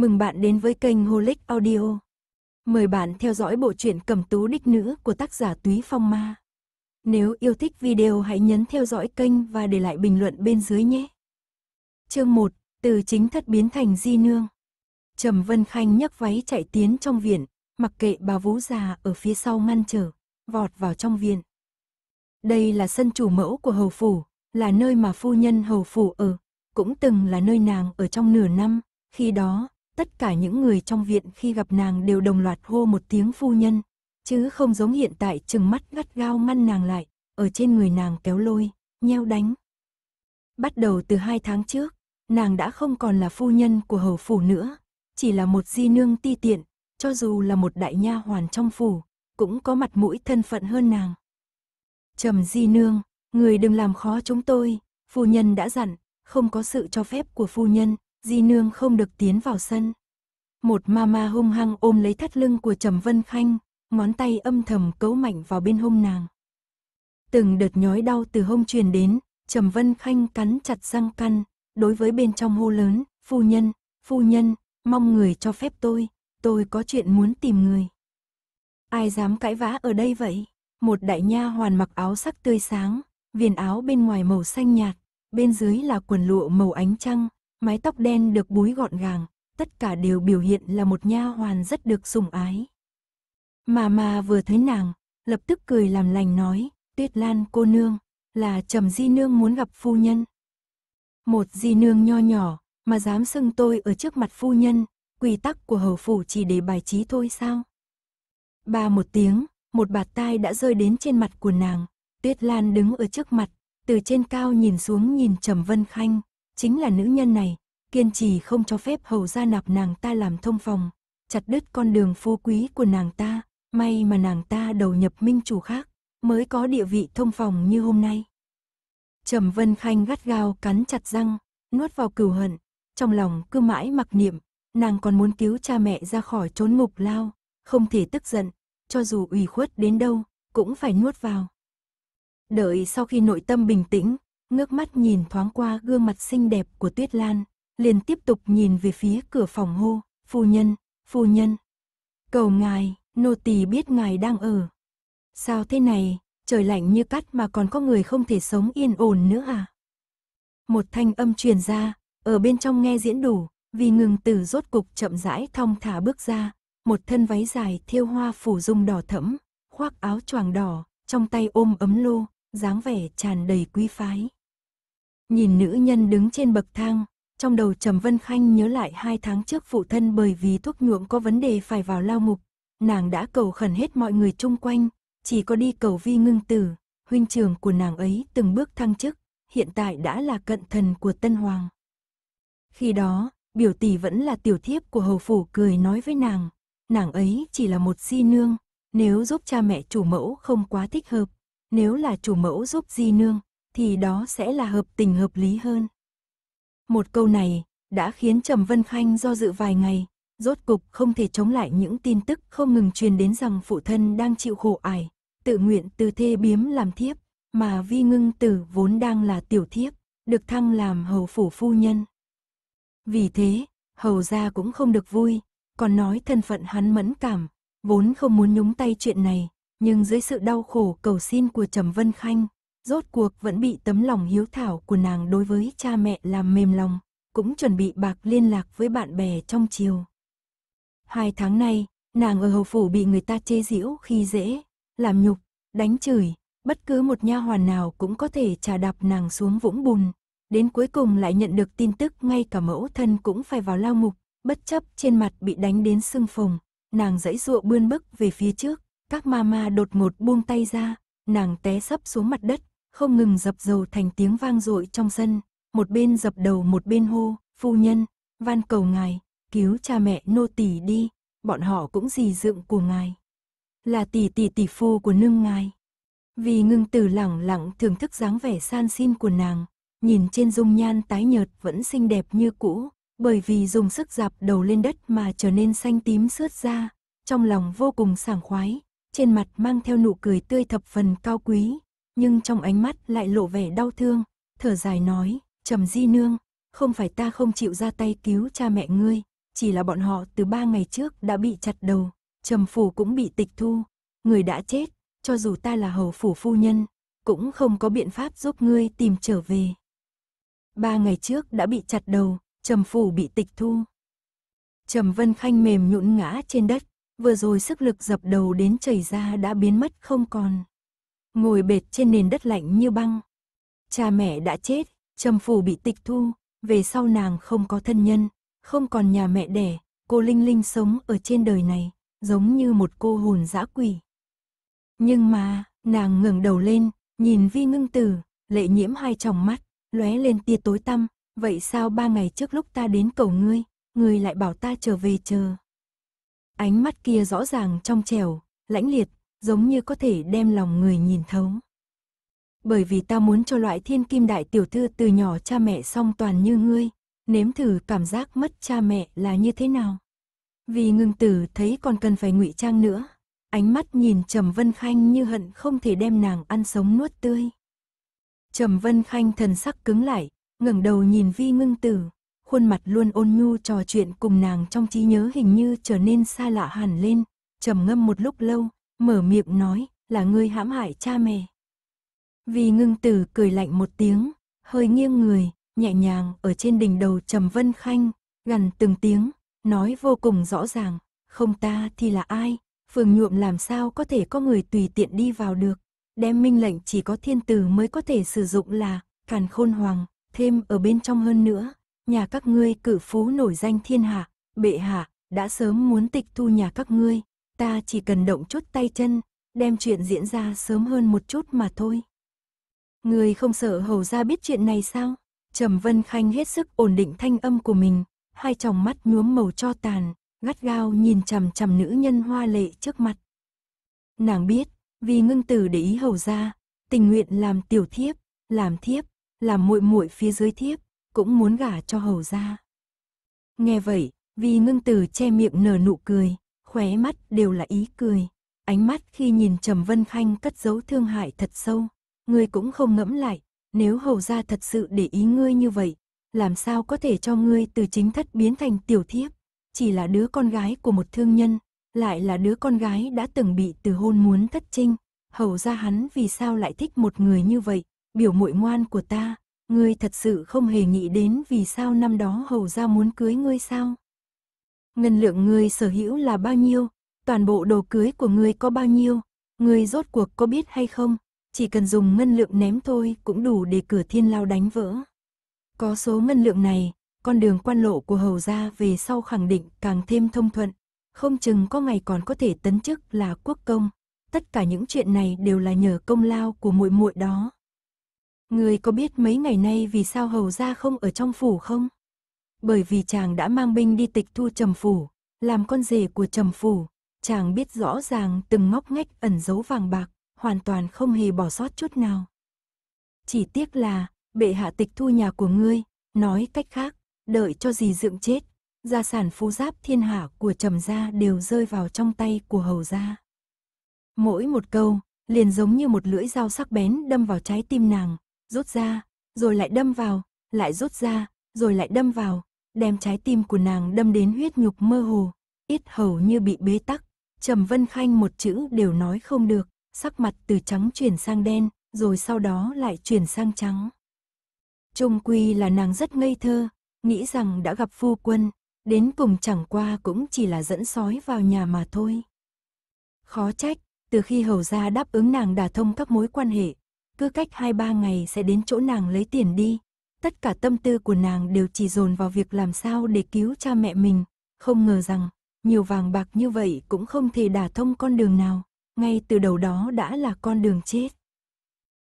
Mừng bạn đến với kênh Holic Audio. Mời bạn theo dõi bộ truyện Cẩm Tú Đích Nữ của tác giả Túy Phong Ma. Nếu yêu thích video hãy nhấn theo dõi kênh và để lại bình luận bên dưới nhé. Chương 1, từ chính thất biến thành di nương. Trầm Vân Khanh nhấc váy chạy tiến trong viện, mặc kệ bà vú già ở phía sau ngăn trở, vọt vào trong viện. Đây là sân chủ mẫu của hầu phủ, là nơi mà phu nhân hầu phủ ở, cũng từng là nơi nàng ở trong nửa năm, khi đó, tất cả những người trong viện khi gặp nàng đều đồng loạt hô một tiếng phu nhân, chứ không giống hiện tại chừng mắt gắt gao ngăn nàng lại, ở trên người nàng kéo lôi, nheo đánh. Bắt đầu từ hai tháng trước, nàng đã không còn là phu nhân của hầu phủ nữa, chỉ là một di nương ti tiện, cho dù là một đại nha hoàn trong phủ, cũng có mặt mũi thân phận hơn nàng. Trầm di nương, người đừng làm khó chúng tôi, phu nhân đã dặn, không có sự cho phép của phu nhân, Di nương không được tiến vào sân. Một mama hung hăng ôm lấy thắt lưng của Trầm Vân Khanh, ngón tay âm thầm cấu mạnh vào bên hông nàng. Từng đợt nhói đau từ hông truyền đến, Trầm Vân Khanh cắn chặt răng căn, đối với bên trong hô lớn, phu nhân, phu nhân, mong người cho phép tôi, tôi có chuyện muốn tìm người. Ai dám cãi vã ở đây vậy? Một đại nha hoàn mặc áo sắc tươi sáng, viền áo bên ngoài màu xanh nhạt, bên dưới là quần lụa màu ánh trăng, mái tóc đen được búi gọn gàng, tất cả đều biểu hiện là một nha hoàn rất được sủng ái. Mà mà vừa thấy nàng, lập tức cười làm lành nói, Tuyết Lan cô nương, là trầm di nương muốn gặp phu nhân. Một di nương nho nhỏ, mà dám xưng tôi ở trước mặt phu nhân, quy tắc của hầu phủ chỉ để bài trí thôi sao? Ba một tiếng, một bạt tai đã rơi đến trên mặt của nàng, Tuyết Lan đứng ở trước mặt, từ trên cao nhìn xuống nhìn Trầm Vân Khanh, chính là nữ nhân này, kiên trì không cho phép hầu gia nạp nàng ta làm thông phòng, chặt đứt con đường phú quý của nàng ta, may mà nàng ta đầu nhập minh chủ khác, mới có địa vị thông phòng như hôm nay. Trầm Vân Khanh gắt gao cắn chặt răng, nuốt vào cừu hận, trong lòng cứ mãi mặc niệm, nàng còn muốn cứu cha mẹ ra khỏi trốn ngục lao, không thể tức giận, cho dù ủy khuất đến đâu, cũng phải nuốt vào. Đợi sau khi nội tâm bình tĩnh, ngước mắt nhìn thoáng qua gương mặt xinh đẹp của Tuyết Lan, liền tiếp tục nhìn về phía cửa phòng hô, phu nhân, phu nhân. Cầu ngài, nô tỳ biết ngài đang ở. Sao thế này, trời lạnh như cắt mà còn có người không thể sống yên ổn nữa à? Một thanh âm truyền ra, ở bên trong nghe diễn đủ, vì ngừng tử rốt cục chậm rãi thong thả bước ra, một thân váy dài thiêu hoa phủ dung đỏ thẫm, khoác áo choàng đỏ, trong tay ôm ấm lô, dáng vẻ tràn đầy quý phái. Nhìn nữ nhân đứng trên bậc thang, trong đầu Trầm Vân Khanh nhớ lại hai tháng trước phụ thân bởi vì thuốc nhuộm có vấn đề phải vào lao mục Nàng đã cầu khẩn hết mọi người chung quanh, chỉ có đi cầu vi ngưng tử, huynh trường của nàng ấy từng bước thăng chức, hiện tại đã là cận thần của Tân Hoàng. Khi đó, biểu tỷ vẫn là tiểu thiếp của hầu phủ cười nói với nàng, nàng ấy chỉ là một si nương, nếu giúp cha mẹ chủ mẫu không quá thích hợp, nếu là chủ mẫu giúp di nương, thì đó sẽ là hợp tình hợp lý hơn. Một câu này đã khiến Trầm Vân Khanh do dự vài ngày, rốt cục không thể chống lại những tin tức không ngừng truyền đến rằng phụ thân đang chịu khổ ải, tự nguyện từ thê biếm làm thiếp, mà vi ngưng tử vốn đang là tiểu thiếp, được thăng làm hầu phủ phu nhân. Vì thế, hầu gia cũng không được vui, còn nói thân phận hắn mẫn cảm, vốn không muốn nhúng tay chuyện này, nhưng dưới sự đau khổ cầu xin của Trầm Vân Khanh, Rốt cuộc vẫn bị tấm lòng hiếu thảo của nàng đối với cha mẹ làm mềm lòng, cũng chuẩn bị bạc liên lạc với bạn bè trong chiều. Hai tháng nay, nàng ở hầu phủ bị người ta chê giễu khi dễ, làm nhục, đánh chửi, bất cứ một nha hoàn nào cũng có thể trà đạp nàng xuống vũng bùn. Đến cuối cùng lại nhận được tin tức ngay cả mẫu thân cũng phải vào lao mục bất chấp trên mặt bị đánh đến sưng phồng, nàng dãy dụa bươn bức về phía trước, các ma ma đột ngột buông tay ra, nàng té sấp xuống mặt đất, không ngừng dập dầu thành tiếng vang dội trong sân, một bên dập đầu một bên hô, phu nhân, van cầu ngài, cứu cha mẹ nô tỳ đi, bọn họ cũng gì dựng của ngài. Là tỷ tỷ tỷ phu của nương ngài. Vì ngưng tử lẳng lặng thưởng thức dáng vẻ san xin của nàng, nhìn trên dung nhan tái nhợt vẫn xinh đẹp như cũ, bởi vì dùng sức dạp đầu lên đất mà trở nên xanh tím sướt ra, trong lòng vô cùng sảng khoái, trên mặt mang theo nụ cười tươi thập phần cao quý, nhưng trong ánh mắt lại lộ vẻ đau thương, thở dài nói, trầm di nương, không phải ta không chịu ra tay cứu cha mẹ ngươi, chỉ là bọn họ từ ba ngày trước đã bị chặt đầu, trầm phủ cũng bị tịch thu, người đã chết, cho dù ta là hầu phủ phu nhân, cũng không có biện pháp giúp ngươi tìm trở về. Ba ngày trước đã bị chặt đầu, trầm phủ bị tịch thu. Trầm Vân Khanh mềm nhũn ngã trên đất, vừa rồi sức lực dập đầu đến chảy ra đã biến mất không còn ngồi bệt trên nền đất lạnh như băng. Cha mẹ đã chết, Trầm phù bị tịch thu, về sau nàng không có thân nhân, không còn nhà mẹ đẻ, cô Linh Linh sống ở trên đời này, giống như một cô hồn dã quỷ. Nhưng mà, nàng ngẩng đầu lên, nhìn Vi Ngưng Tử, lệ nhiễm hai tròng mắt, lóe lên tia tối tăm, vậy sao ba ngày trước lúc ta đến cầu ngươi, ngươi lại bảo ta trở về chờ. Ánh mắt kia rõ ràng trong trẻo, lãnh liệt, giống như có thể đem lòng người nhìn thấu. Bởi vì ta muốn cho loại thiên kim đại tiểu thư từ nhỏ cha mẹ song toàn như ngươi, nếm thử cảm giác mất cha mẹ là như thế nào. Vì ngưng tử thấy còn cần phải ngụy trang nữa, ánh mắt nhìn Trầm Vân Khanh như hận không thể đem nàng ăn sống nuốt tươi. Trầm Vân Khanh thần sắc cứng lại, ngẩng đầu nhìn Vi Ngưng Tử, khuôn mặt luôn ôn nhu trò chuyện cùng nàng trong trí nhớ hình như trở nên xa lạ hẳn lên, trầm ngâm một lúc lâu, mở miệng nói, là ngươi hãm hại cha mẹ. Vì ngưng tử cười lạnh một tiếng, hơi nghiêng người, nhẹ nhàng ở trên đỉnh đầu Trầm Vân Khanh, gần từng tiếng, nói vô cùng rõ ràng, không ta thì là ai, phường nhuộm làm sao có thể có người tùy tiện đi vào được. Đem minh lệnh chỉ có thiên tử mới có thể sử dụng là càn khôn hoàng, thêm ở bên trong hơn nữa, nhà các ngươi cử phú nổi danh thiên hạ, bệ hạ, đã sớm muốn tịch thu nhà các ngươi, Ta chỉ cần động chút tay chân, đem chuyện diễn ra sớm hơn một chút mà thôi. Người không sợ hầu ra biết chuyện này sao? Trầm Vân Khanh hết sức ổn định thanh âm của mình, hai tròng mắt nhuốm màu cho tàn, gắt gao nhìn chằm chằm nữ nhân hoa lệ trước mặt. Nàng biết, vì ngưng tử để ý hầu ra, tình nguyện làm tiểu thiếp, làm thiếp, làm muội muội phía dưới thiếp, cũng muốn gả cho hầu ra. Nghe vậy, vì ngưng tử che miệng nở nụ cười, khóe mắt đều là ý cười. Ánh mắt khi nhìn Trầm Vân Khanh cất dấu thương hại thật sâu, ngươi cũng không ngẫm lại, nếu hầu gia thật sự để ý ngươi như vậy, làm sao có thể cho ngươi từ chính thất biến thành tiểu thiếp, chỉ là đứa con gái của một thương nhân, lại là đứa con gái đã từng bị từ hôn muốn thất trinh, hầu gia hắn vì sao lại thích một người như vậy, biểu muội ngoan của ta, ngươi thật sự không hề nghĩ đến vì sao năm đó hầu gia muốn cưới ngươi sao? ngân lượng người sở hữu là bao nhiêu, toàn bộ đồ cưới của người có bao nhiêu, người rốt cuộc có biết hay không, chỉ cần dùng ngân lượng ném thôi cũng đủ để cửa thiên lao đánh vỡ. Có số ngân lượng này, con đường quan lộ của hầu gia về sau khẳng định càng thêm thông thuận, không chừng có ngày còn có thể tấn chức là quốc công, tất cả những chuyện này đều là nhờ công lao của muội muội đó. người có biết mấy ngày nay vì sao hầu gia không ở trong phủ không? bởi vì chàng đã mang binh đi tịch thu trầm phủ, làm con rể của trầm phủ, chàng biết rõ ràng từng ngóc ngách ẩn giấu vàng bạc, hoàn toàn không hề bỏ sót chút nào. Chỉ tiếc là, bệ hạ tịch thu nhà của ngươi, nói cách khác, đợi cho gì dựng chết, gia sản phú giáp thiên hạ của trầm gia đều rơi vào trong tay của hầu gia. Mỗi một câu, liền giống như một lưỡi dao sắc bén đâm vào trái tim nàng, rút ra, rồi lại đâm vào, lại rút ra, rồi lại đâm vào, đem trái tim của nàng đâm đến huyết nhục mơ hồ, ít hầu như bị bế tắc. Trầm Vân Khanh một chữ đều nói không được, sắc mặt từ trắng chuyển sang đen, rồi sau đó lại chuyển sang trắng. Trung quy là nàng rất ngây thơ, nghĩ rằng đã gặp phu quân, đến cùng chẳng qua cũng chỉ là dẫn sói vào nhà mà thôi. Khó trách, từ khi hầu gia đáp ứng nàng đả thông các mối quan hệ, cứ cách 2-3 ngày sẽ đến chỗ nàng lấy tiền đi, Tất cả tâm tư của nàng đều chỉ dồn vào việc làm sao để cứu cha mẹ mình, không ngờ rằng, nhiều vàng bạc như vậy cũng không thể đả thông con đường nào, ngay từ đầu đó đã là con đường chết.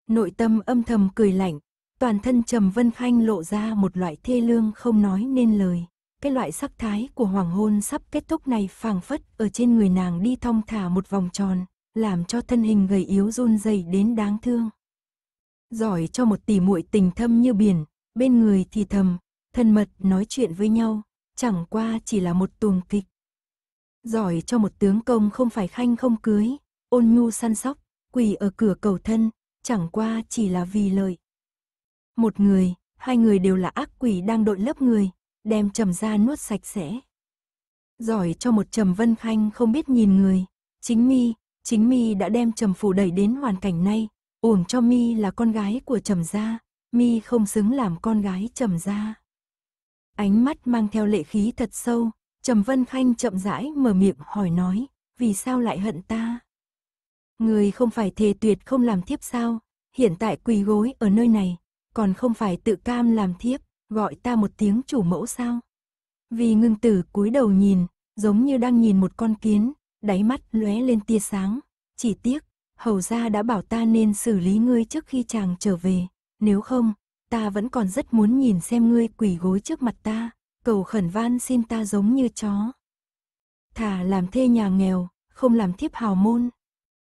Nội tâm âm thầm cười lạnh, toàn thân Trầm Vân Khanh lộ ra một loại thê lương không nói nên lời. Cái loại sắc thái của hoàng hôn sắp kết thúc này phảng phất ở trên người nàng đi thong thả một vòng tròn, làm cho thân hình gầy yếu run rẩy đến đáng thương. Giỏi cho một tỷ muội tình thâm như biển, bên người thì thầm, thân mật nói chuyện với nhau, chẳng qua chỉ là một tuồng kịch. Giỏi cho một tướng công không phải khanh không cưới, ôn nhu săn sóc, quỳ ở cửa cầu thân, chẳng qua chỉ là vì lợi. Một người, hai người đều là ác quỷ đang đội lớp người, đem trầm ra nuốt sạch sẽ. Giỏi cho một trầm vân khanh không biết nhìn người, chính mi, chính mi đã đem trầm phủ đẩy đến hoàn cảnh này, uổng cho mi là con gái của trầm gia, mi không xứng làm con gái trầm gia, Ánh mắt mang theo lệ khí thật sâu, Trầm Vân Khanh chậm rãi mở miệng hỏi nói, vì sao lại hận ta? Người không phải thề tuyệt không làm thiếp sao, hiện tại quỳ gối ở nơi này, còn không phải tự cam làm thiếp, gọi ta một tiếng chủ mẫu sao? Vì ngưng tử cúi đầu nhìn, giống như đang nhìn một con kiến, đáy mắt lóe lên tia sáng, chỉ tiếc, hầu gia đã bảo ta nên xử lý ngươi trước khi chàng trở về, nếu không, ta vẫn còn rất muốn nhìn xem ngươi quỳ gối trước mặt ta, cầu khẩn van xin ta giống như chó. Thả làm thê nhà nghèo, không làm thiếp hào môn.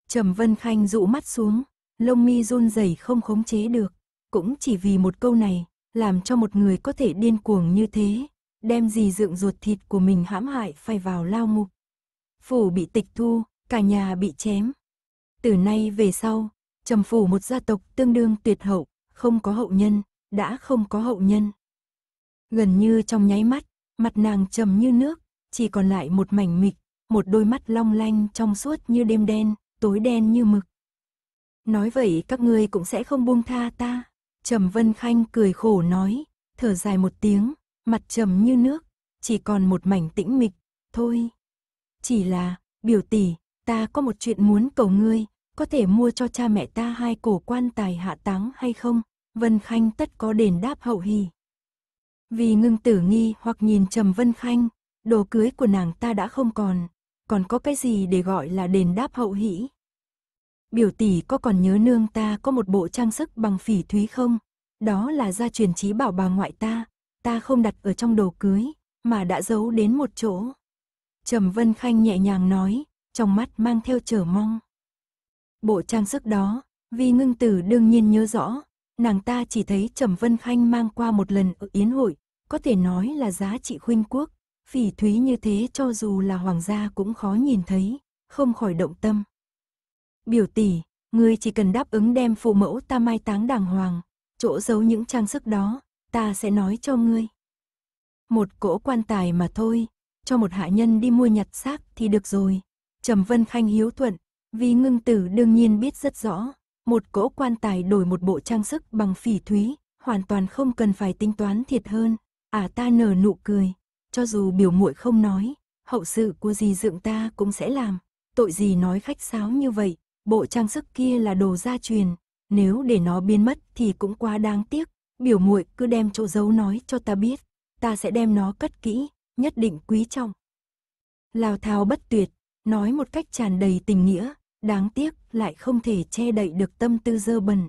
Trầm Vân Khanh dụ mắt xuống, lông mi run rẩy không khống chế được, cũng chỉ vì một câu này, làm cho một người có thể điên cuồng như thế, đem gì dựng ruột thịt của mình hãm hại phải vào lao ngục. Phủ bị tịch thu, cả nhà bị chém. Từ nay về sau, Trầm phủ một gia tộc tương đương tuyệt hậu, không có hậu nhân, đã không có hậu nhân. Gần như trong nháy mắt, mặt nàng trầm như nước, chỉ còn lại một mảnh mịch, một đôi mắt long lanh trong suốt như đêm đen, tối đen như mực. Nói vậy các ngươi cũng sẽ không buông tha ta. Trầm Vân Khanh cười khổ nói, thở dài một tiếng, mặt trầm như nước, chỉ còn một mảnh tĩnh mịch, thôi. Chỉ là, biểu tỷ, ta có một chuyện muốn cầu ngươi, có thể mua cho cha mẹ ta hai cổ quan tài hạ táng hay không? Vân Khanh tất có đền đáp hậu hỉ. Vì ngưng tử nghi hoặc nhìn trầm Vân Khanh, đồ cưới của nàng ta đã không còn, còn có cái gì để gọi là đền đáp hậu hỷ? Biểu tỷ có còn nhớ nương ta có một bộ trang sức bằng phỉ thúy không? Đó là gia truyền trí bảo bà ngoại ta, ta không đặt ở trong đồ cưới, mà đã giấu đến một chỗ. Trầm Vân Khanh nhẹ nhàng nói, trong mắt mang theo chờ mong. Bộ trang sức đó, vì ngưng tử đương nhiên nhớ rõ, nàng ta chỉ thấy Trầm Vân Khanh mang qua một lần ở yến hội, có thể nói là giá trị khuynh quốc, phỉ thúy như thế cho dù là hoàng gia cũng khó nhìn thấy, không khỏi động tâm. Biểu tỷ, ngươi chỉ cần đáp ứng đem phụ mẫu ta mai táng đàng hoàng, chỗ giấu những trang sức đó, ta sẽ nói cho ngươi. Một cỗ quan tài mà thôi, cho một hạ nhân đi mua nhặt xác thì được rồi. Trầm Vân Khanh hiếu thuận, vì ngưng tử đương nhiên biết rất rõ, một cỗ quan tài đổi một bộ trang sức bằng phỉ thúy, hoàn toàn không cần phải tính toán thiệt hơn. À ta nở nụ cười, cho dù biểu muội không nói, hậu sự của gì dựng ta cũng sẽ làm. Tội gì nói khách sáo như vậy, bộ trang sức kia là đồ gia truyền, nếu để nó biến mất thì cũng quá đáng tiếc. Biểu muội cứ đem chỗ giấu nói cho ta biết, ta sẽ đem nó cất kỹ, nhất định quý trọng. Lào thao bất tuyệt, nói một cách tràn đầy tình nghĩa, Đáng tiếc lại không thể che đậy được tâm tư dơ bẩn.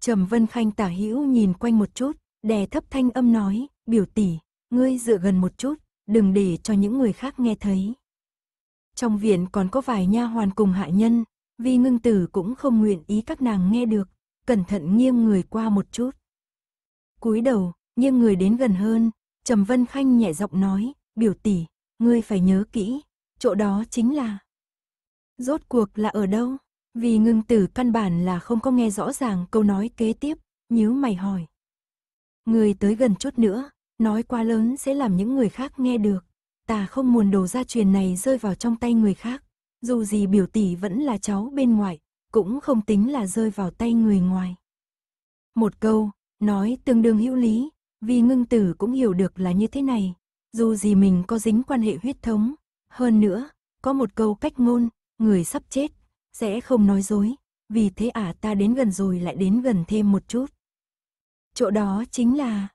Trầm Vân Khanh tả hữu nhìn quanh một chút, đè thấp thanh âm nói, biểu tỷ, ngươi dựa gần một chút, đừng để cho những người khác nghe thấy. Trong viện còn có vài nha hoàn cùng hạ nhân, vì ngưng tử cũng không nguyện ý các nàng nghe được, cẩn thận nghiêng người qua một chút. cúi đầu, nghiêng người đến gần hơn, Trầm Vân Khanh nhẹ giọng nói, biểu tỷ, ngươi phải nhớ kỹ, chỗ đó chính là Rốt cuộc là ở đâu? Vì ngưng tử căn bản là không có nghe rõ ràng câu nói kế tiếp, nhíu mày hỏi. Người tới gần chút nữa, nói quá lớn sẽ làm những người khác nghe được. Ta không muốn đồ gia truyền này rơi vào trong tay người khác. Dù gì biểu tỷ vẫn là cháu bên ngoài, cũng không tính là rơi vào tay người ngoài. Một câu, nói tương đương hữu lý, vì ngưng tử cũng hiểu được là như thế này. Dù gì mình có dính quan hệ huyết thống, hơn nữa, có một câu cách ngôn, người sắp chết, sẽ không nói dối, vì thế ả à ta đến gần rồi lại đến gần thêm một chút. Chỗ đó chính là,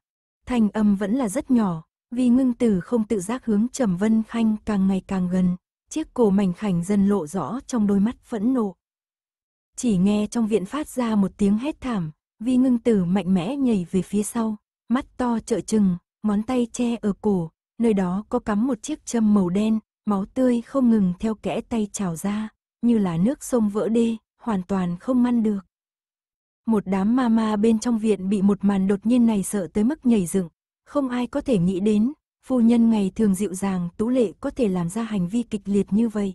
thanh âm vẫn là rất nhỏ, vì ngưng tử không tự giác hướng Trầm Vân Khanh càng ngày càng gần, chiếc cổ mảnh khảnh dần lộ rõ trong đôi mắt phẫn nộ. Chỉ nghe trong viện phát ra một tiếng hét thảm, vì ngưng tử mạnh mẽ nhảy về phía sau, mắt to trợ trừng, món tay che ở cổ, nơi đó có cắm một chiếc châm màu đen, máu tươi không ngừng theo kẽ tay trào ra, như là nước sông vỡ đê, hoàn toàn không ngăn được. Một đám ma ma bên trong viện bị một màn đột nhiên này sợ tới mức nhảy dựng, không ai có thể nghĩ đến, phu nhân ngày thường dịu dàng tú lệ có thể làm ra hành vi kịch liệt như vậy.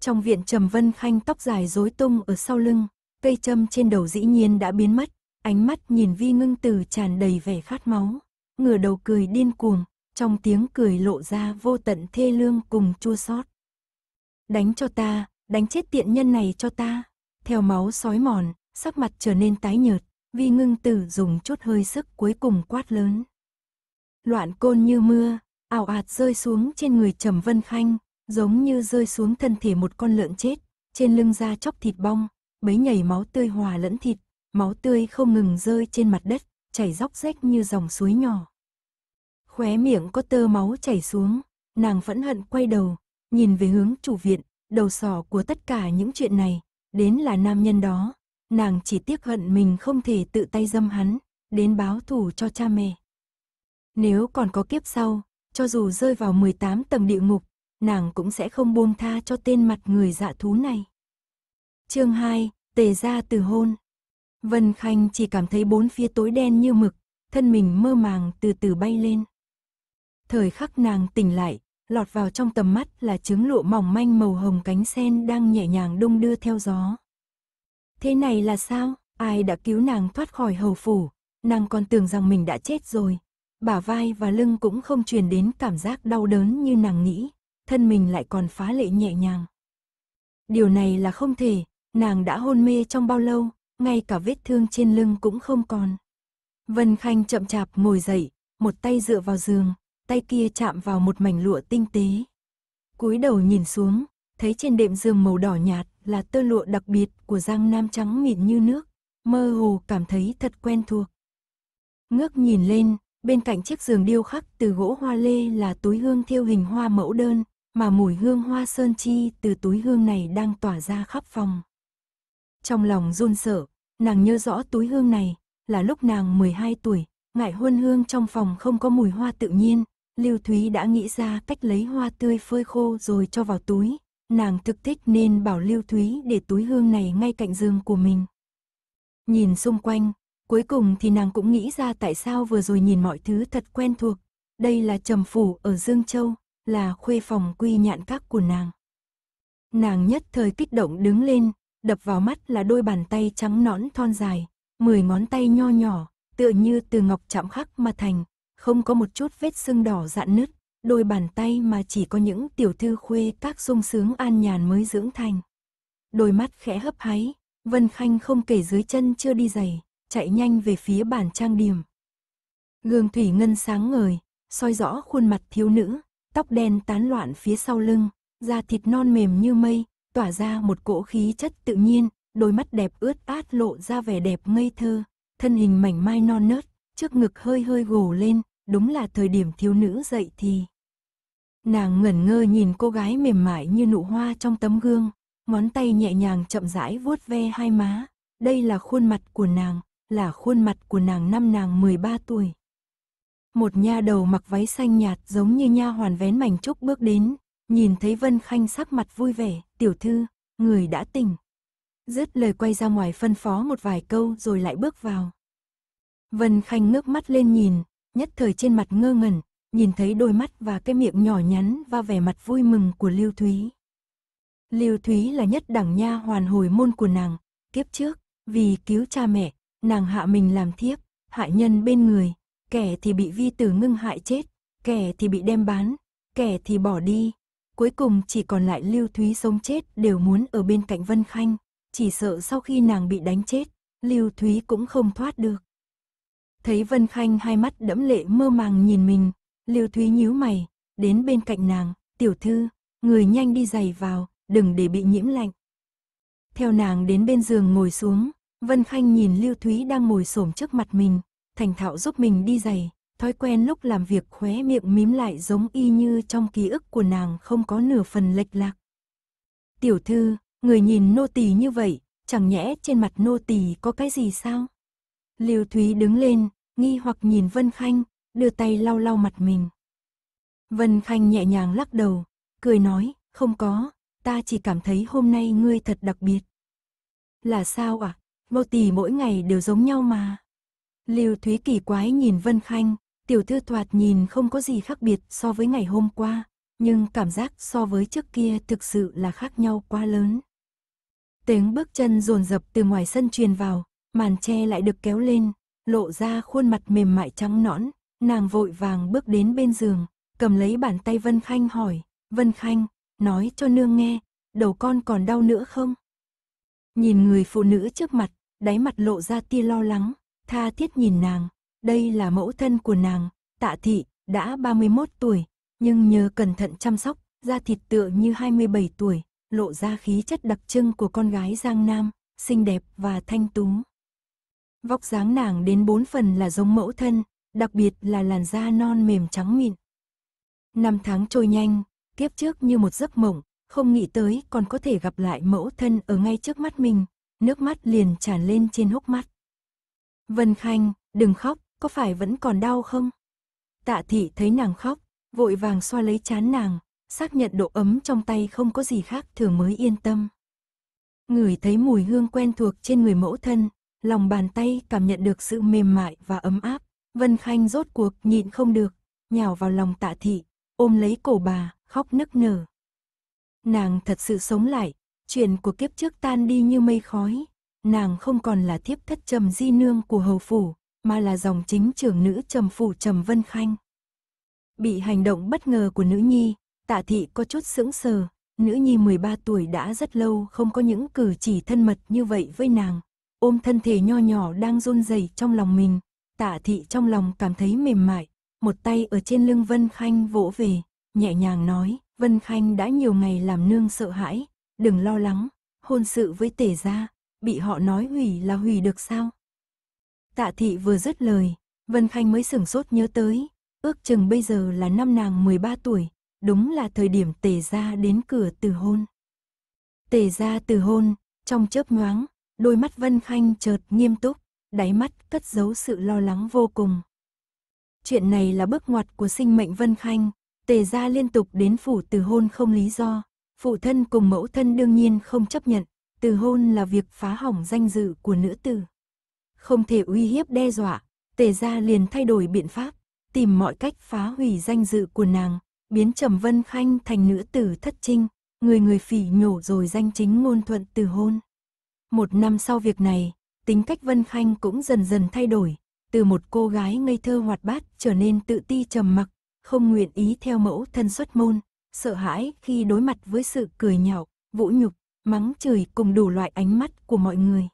Trong viện Trầm Vân Khanh tóc dài rối tung ở sau lưng, cây châm trên đầu dĩ nhiên đã biến mất, ánh mắt nhìn Vi Ngưng từ tràn đầy vẻ khát máu, ngửa đầu cười điên cuồng, trong tiếng cười lộ ra vô tận thê lương cùng chua xót. Đánh cho ta, đánh chết tiện nhân này cho ta. Theo máu sói mòn, sắc mặt trở nên tái nhợt, vi ngưng tử dùng chút hơi sức cuối cùng quát lớn. Loạn côn như mưa, ảo ạt rơi xuống trên người Trầm Vân Khanh, giống như rơi xuống thân thể một con lợn chết, trên lưng da chóc thịt bong, bấy nhảy máu tươi hòa lẫn thịt, máu tươi không ngừng rơi trên mặt đất, chảy róc rách như dòng suối nhỏ. Khóe miệng có tơ máu chảy xuống, nàng vẫn hận quay đầu, nhìn về hướng chủ viện, đầu sỏ của tất cả những chuyện này, đến là nam nhân đó. Nàng chỉ tiếc hận mình không thể tự tay dâm hắn, đến báo thù cho cha mẹ. Nếu còn có kiếp sau, cho dù rơi vào 18 tầng địa ngục, nàng cũng sẽ không buông tha cho tên mặt người dạ thú này. Chương 2, Tề gia từ hôn. Vân Khanh chỉ cảm thấy bốn phía tối đen như mực, thân mình mơ màng từ từ bay lên. Thời khắc nàng tỉnh lại, lọt vào trong tầm mắt là trứng lụa mỏng manh màu hồng cánh sen đang nhẹ nhàng đung đưa theo gió. Thế này là sao? Ai đã cứu nàng thoát khỏi hầu phủ? Nàng còn tưởng rằng mình đã chết rồi. Bả vai và lưng cũng không truyền đến cảm giác đau đớn như nàng nghĩ. Thân mình lại còn phá lệ nhẹ nhàng. Điều này là không thể. Nàng đã hôn mê trong bao lâu, ngay cả vết thương trên lưng cũng không còn. Vân Khanh chậm chạp ngồi dậy, một tay dựa vào giường, tay kia chạm vào một mảnh lụa tinh tế. cúi đầu nhìn xuống, thấy trên đệm giường màu đỏ nhạt là tơ lụa đặc biệt của Giang Nam trắng mịn như nước, mơ hồ cảm thấy thật quen thuộc. Ngước nhìn lên, bên cạnh chiếc giường điêu khắc từ gỗ hoa lê là túi hương thiêu hình hoa mẫu đơn, mà mùi hương hoa sơn chi từ túi hương này đang tỏa ra khắp phòng. Trong lòng run sợ, nàng nhớ rõ túi hương này là lúc nàng 12 tuổi, ngại huân hương trong phòng không có mùi hoa tự nhiên, Lưu Thúy đã nghĩ ra cách lấy hoa tươi phơi khô rồi cho vào túi. Nàng thực thích nên bảo Lưu Thúy để túi hương này ngay cạnh giường của mình. Nhìn xung quanh, cuối cùng thì nàng cũng nghĩ ra tại sao vừa rồi nhìn mọi thứ thật quen thuộc. Đây là trầm phủ ở Dương Châu, là khuê phòng quy nhạn các của nàng. Nàng nhất thời kích động đứng lên, đập vào mắt là đôi bàn tay trắng nõn thon dài, mười ngón tay nho nhỏ, tựa như từ ngọc chạm khắc mà thành, không có một chút vết sưng đỏ dạn nứt, đôi bàn tay mà chỉ có những tiểu thư khuê các sung sướng an nhàn mới dưỡng thành. Đôi mắt khẽ hấp háy, Vân Khanh không kể dưới chân chưa đi giày, chạy nhanh về phía bàn trang điểm. Gương thủy ngân sáng ngời, soi rõ khuôn mặt thiếu nữ, tóc đen tán loạn phía sau lưng, da thịt non mềm như mây, tỏa ra một cỗ khí chất tự nhiên, đôi mắt đẹp ướt át lộ ra vẻ đẹp ngây thơ, thân hình mảnh mai non nớt, trước ngực hơi hơi gồ lên, đúng là thời điểm thiếu nữ dậy thì. Nàng ngẩn ngơ nhìn cô gái mềm mại như nụ hoa trong tấm gương, ngón tay nhẹ nhàng chậm rãi vuốt ve hai má. Đây là khuôn mặt của nàng, là khuôn mặt của nàng năm nàng 13 tuổi. Một nha đầu mặc váy xanh nhạt giống như nha hoàn vén mảnh trúc bước đến, nhìn thấy Vân Khanh sắc mặt vui vẻ, tiểu thư, người đã tỉnh. Dứt lời quay ra ngoài phân phó một vài câu rồi lại bước vào. Vân Khanh ngước mắt lên nhìn, nhất thời trên mặt ngơ ngẩn, nhìn thấy đôi mắt và cái miệng nhỏ nhắn và vẻ mặt vui mừng của Lưu Thúy. Lưu Thúy là nhất đẳng nha hoàn hồi môn của nàng, kiếp trước, vì cứu cha mẹ, nàng hạ mình làm thiếp, hại nhân bên người, kẻ thì bị vi tử ngưng hại chết, kẻ thì bị đem bán, kẻ thì bỏ đi. Cuối cùng chỉ còn lại Lưu Thúy sống chết đều muốn ở bên cạnh Vân Khanh, chỉ sợ sau khi nàng bị đánh chết, Lưu Thúy cũng không thoát được. Thấy Vân Khanh hai mắt đẫm lệ mơ màng nhìn mình, Lưu Thúy nhíu mày, đến bên cạnh nàng, tiểu thư, người nhanh đi giày vào, đừng để bị nhiễm lạnh. Theo nàng đến bên giường ngồi xuống, Vân Khanh nhìn Lưu Thúy đang ngồi xổm trước mặt mình, thành thạo giúp mình đi giày, thói quen lúc làm việc khóe miệng mím lại giống y như trong ký ức của nàng không có nửa phần lệch lạc. Tiểu thư, người nhìn nô tỳ như vậy, chẳng nhẽ trên mặt nô tỳ có cái gì sao? Lưu Thúy đứng lên, nghi hoặc nhìn Vân Khanh, đưa tay lau lau mặt mình. Vân Khanh nhẹ nhàng lắc đầu, cười nói, không có, ta chỉ cảm thấy hôm nay ngươi thật đặc biệt. Là sao ạ? À? Mâu tỷ mỗi ngày đều giống nhau mà. Lưu Thúy kỳ quái nhìn Vân Khanh, tiểu thư thoạt nhìn không có gì khác biệt so với ngày hôm qua, nhưng cảm giác so với trước kia thực sự là khác nhau quá lớn. Tiếng bước chân rồn rập từ ngoài sân truyền vào, Màn tre lại được kéo lên, lộ ra khuôn mặt mềm mại trắng nõn, nàng vội vàng bước đến bên giường, cầm lấy bàn tay Vân Khanh hỏi, Vân Khanh, nói cho nương nghe, đầu con còn đau nữa không? Nhìn người phụ nữ trước mặt, đáy mặt lộ ra tia lo lắng, tha thiết nhìn nàng, đây là mẫu thân của nàng, tạ thị, đã 31 tuổi, nhưng nhờ cẩn thận chăm sóc, da thịt tựa như 27 tuổi, lộ ra khí chất đặc trưng của con gái Giang Nam, xinh đẹp và thanh tú. Vóc dáng nàng đến bốn phần là giống mẫu thân, đặc biệt là làn da non mềm trắng mịn. Năm tháng trôi nhanh, kiếp trước như một giấc mộng, không nghĩ tới còn có thể gặp lại mẫu thân ở ngay trước mắt mình, nước mắt liền tràn lên trên hốc mắt. Vân Khanh, đừng khóc, có phải vẫn còn đau không? Tạ thị thấy nàng khóc, vội vàng xoa lấy chán nàng, xác nhận độ ấm trong tay không có gì khác thường mới yên tâm. người thấy mùi hương quen thuộc trên người mẫu thân, lòng bàn tay cảm nhận được sự mềm mại và ấm áp. Vân Khanh rốt cuộc nhịn không được, nhào vào lòng tạ thị, ôm lấy cổ bà, khóc nức nở. Nàng thật sự sống lại, chuyện của kiếp trước tan đi như mây khói. Nàng không còn là thiếp thất trầm di nương của hầu phủ, mà là dòng chính trưởng nữ trầm phủ trầm Vân Khanh. Bị hành động bất ngờ của nữ nhi, tạ thị có chút sững sờ, nữ nhi 13 tuổi đã rất lâu không có những cử chỉ thân mật như vậy với nàng, ôm thân thể nho nhỏ đang run rẩy trong lòng mình, tạ thị trong lòng cảm thấy mềm mại, một tay ở trên lưng Vân Khanh vỗ về, nhẹ nhàng nói, Vân Khanh đã nhiều ngày làm nương sợ hãi, đừng lo lắng, hôn sự với tể gia, bị họ nói hủy là hủy được sao? Tạ thị vừa dứt lời, Vân Khanh mới sửng sốt nhớ tới, ước chừng bây giờ là năm nàng 13 tuổi, đúng là thời điểm tề gia đến cửa từ hôn. Tề gia từ hôn, trong chớp nhoáng, đôi mắt Vân Khanh chợt nghiêm túc, đáy mắt cất giấu sự lo lắng vô cùng. Chuyện này là bước ngoặt của sinh mệnh Vân Khanh, tề gia liên tục đến phủ từ hôn không lý do, phụ thân cùng mẫu thân đương nhiên không chấp nhận, từ hôn là việc phá hỏng danh dự của nữ tử. Không thể uy hiếp đe dọa, tề gia liền thay đổi biện pháp, tìm mọi cách phá hủy danh dự của nàng, biến Trầm Vân Khanh thành nữ tử thất trinh, người người phỉ nhổ rồi danh chính ngôn thuận từ hôn. Một năm sau việc này, tính cách Vân Khanh cũng dần dần thay đổi, từ một cô gái ngây thơ hoạt bát trở nên tự ti trầm mặc, không nguyện ý theo mẫu thân xuất môn, sợ hãi khi đối mặt với sự cười nhạo, vũ nhục, mắng chửi cùng đủ loại ánh mắt của mọi người.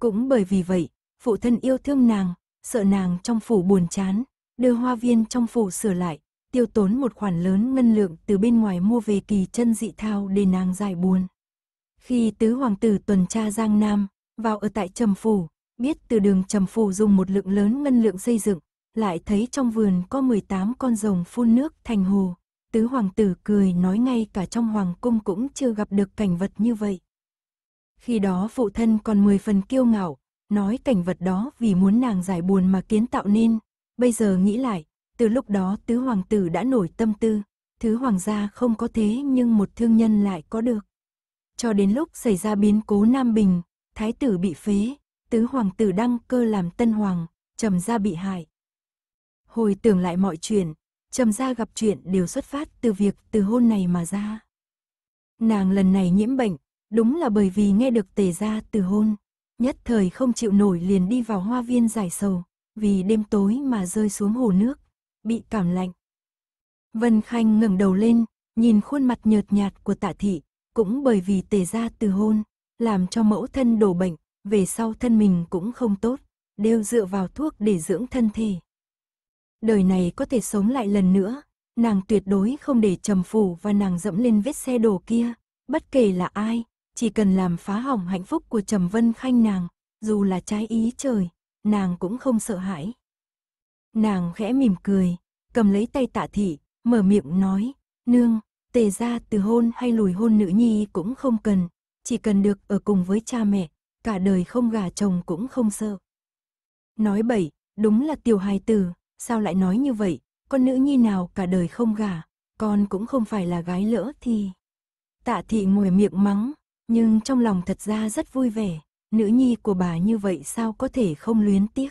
Cũng bởi vì vậy, phụ thân yêu thương nàng, sợ nàng trong phủ buồn chán, đưa hoa viên trong phủ sửa lại, tiêu tốn một khoản lớn ngân lượng từ bên ngoài mua về kỳ chân dị thao để nàng giải buồn. Khi tứ hoàng tử tuần tra Giang Nam, vào ở tại Trầm Phủ, biết từ đường Trầm Phủ dùng một lượng lớn ngân lượng xây dựng, lại thấy trong vườn có 18 con rồng phun nước thành hồ. Tứ hoàng tử cười nói ngay cả trong hoàng cung cũng chưa gặp được cảnh vật như vậy. Khi đó phụ thân còn 10 phần kiêu ngạo, nói cảnh vật đó vì muốn nàng giải buồn mà kiến tạo nên. Bây giờ nghĩ lại, từ lúc đó tứ hoàng tử đã nổi tâm tư, thứ hoàng gia không có thế nhưng một thương nhân lại có được cho đến lúc xảy ra biến cố Nam Bình, thái tử bị phế, tứ hoàng tử đăng cơ làm tân hoàng, trầm gia bị hại. Hồi tưởng lại mọi chuyện, trầm gia gặp chuyện đều xuất phát từ việc từ hôn này mà ra. Nàng lần này nhiễm bệnh, đúng là bởi vì nghe được tề gia từ hôn, nhất thời không chịu nổi liền đi vào hoa viên giải sầu, vì đêm tối mà rơi xuống hồ nước, bị cảm lạnh. Vân Khanh ngẩng đầu lên, nhìn khuôn mặt nhợt nhạt của Tạ thị, cũng bởi vì tề gia từ hôn, làm cho mẫu thân đổ bệnh, về sau thân mình cũng không tốt, đều dựa vào thuốc để dưỡng thân thể. Đời này có thể sống lại lần nữa, nàng tuyệt đối không để trầm phủ và nàng dẫm lên vết xe đổ kia, bất kể là ai, chỉ cần làm phá hỏng hạnh phúc của Trầm Vân Khanh nàng, dù là trái ý trời, nàng cũng không sợ hãi. Nàng khẽ mỉm cười, cầm lấy tay tạ thị, mở miệng nói, nương, Tề ra từ hôn hay lùi hôn nữ nhi cũng không cần, chỉ cần được ở cùng với cha mẹ, cả đời không gả chồng cũng không sợ. Nói bậy, đúng là tiểu hài tử, sao lại nói như vậy, con nữ nhi nào cả đời không gả, con cũng không phải là gái lỡ thì. Tạ thị ngồi miệng mắng, nhưng trong lòng thật ra rất vui vẻ, nữ nhi của bà như vậy sao có thể không luyến tiếc.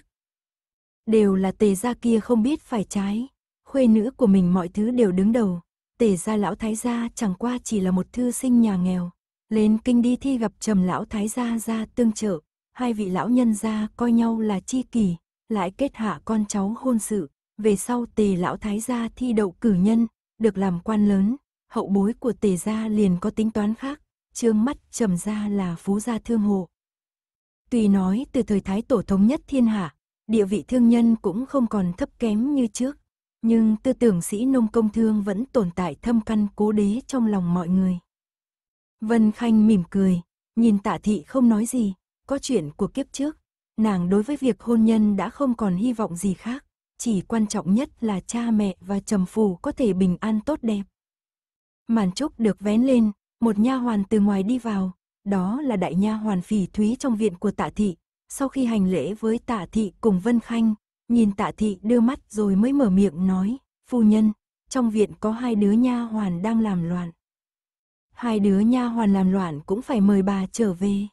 Đều là tề gia kia không biết phải trái, khuê nữ của mình mọi thứ đều đứng đầu, Tề gia lão thái gia chẳng qua chỉ là một thư sinh nhà nghèo, lên kinh đi thi gặp trầm lão thái gia ra tương trợ, hai vị lão nhân gia coi nhau là chi kỳ lại kết hạ con cháu hôn sự, về sau tề lão thái gia thi đậu cử nhân, được làm quan lớn, hậu bối của tề gia liền có tính toán khác, trương mắt trầm gia là phú gia thương hộ. Tùy nói từ thời thái tổ thống nhất thiên hạ, địa vị thương nhân cũng không còn thấp kém như trước, nhưng tư tưởng sĩ nông công thương vẫn tồn tại thâm căn cố đế trong lòng mọi người. Vân Khanh mỉm cười, nhìn tạ thị không nói gì, có chuyện của kiếp trước. Nàng đối với việc hôn nhân đã không còn hy vọng gì khác, chỉ quan trọng nhất là cha mẹ và trầm phù có thể bình an tốt đẹp. Màn trúc được vén lên, một nha hoàn từ ngoài đi vào, đó là đại nha hoàn phỉ thúy trong viện của tạ thị. Sau khi hành lễ với tạ thị cùng Vân Khanh, nhìn tạ thị đưa mắt rồi mới mở miệng nói, phu nhân, trong viện có hai đứa nha hoàn đang làm loạn. Hai đứa nha hoàn làm loạn cũng phải mời bà trở về.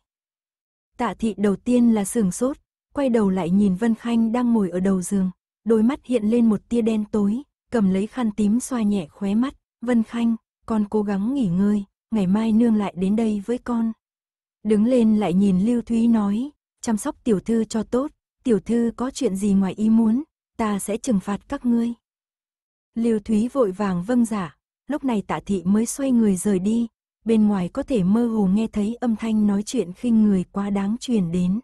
Tạ thị đầu tiên là sửng sốt, quay đầu lại nhìn Vân Khanh đang ngồi ở đầu giường, đôi mắt hiện lên một tia đen tối, cầm lấy khăn tím xoa nhẹ khóe mắt, Vân Khanh, con cố gắng nghỉ ngơi, ngày mai nương lại đến đây với con. Đứng lên lại nhìn Lưu Thúy nói, chăm sóc tiểu thư cho tốt, tiểu thư có chuyện gì ngoài ý muốn, ta sẽ trừng phạt các ngươi. Liêu Thúy vội vàng vâng giả, dạ, lúc này tạ thị mới xoay người rời đi, bên ngoài có thể mơ hồ nghe thấy âm thanh nói chuyện khinh người quá đáng truyền đến.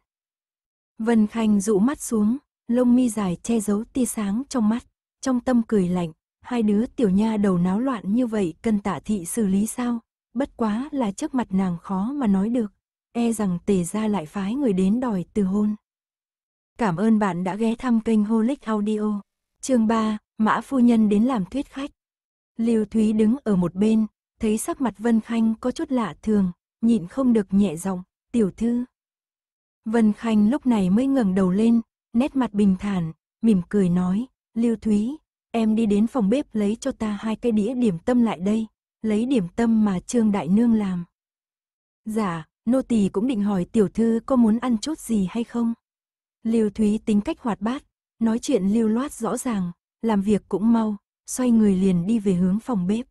Vân Khanh dụ mắt xuống, lông mi dài che giấu tia sáng trong mắt, trong tâm cười lạnh, hai đứa tiểu nha đầu náo loạn như vậy cần tạ thị xử lý sao, bất quá là trước mặt nàng khó mà nói được, e rằng tề ra lại phái người đến đòi từ hôn. Cảm ơn bạn đã ghé thăm kênh Holic Audio. Chương 3, Mã Phu Nhân đến làm thuyết khách. Lưu Thúy đứng ở một bên, thấy sắc mặt Vân Khanh có chút lạ thường, nhịn không được nhẹ giọng, tiểu thư. Vân Khanh lúc này mới ngẩng đầu lên, nét mặt bình thản, mỉm cười nói, Lưu Thúy, em đi đến phòng bếp lấy cho ta hai cái đĩa điểm tâm lại đây, lấy điểm tâm mà Trương Đại Nương làm. Dạ, nô tỳ cũng định hỏi tiểu thư có muốn ăn chút gì hay không? Lưu Thúy tính cách hoạt bát, nói chuyện lưu loát rõ ràng, làm việc cũng mau, xoay người liền đi về hướng phòng bếp.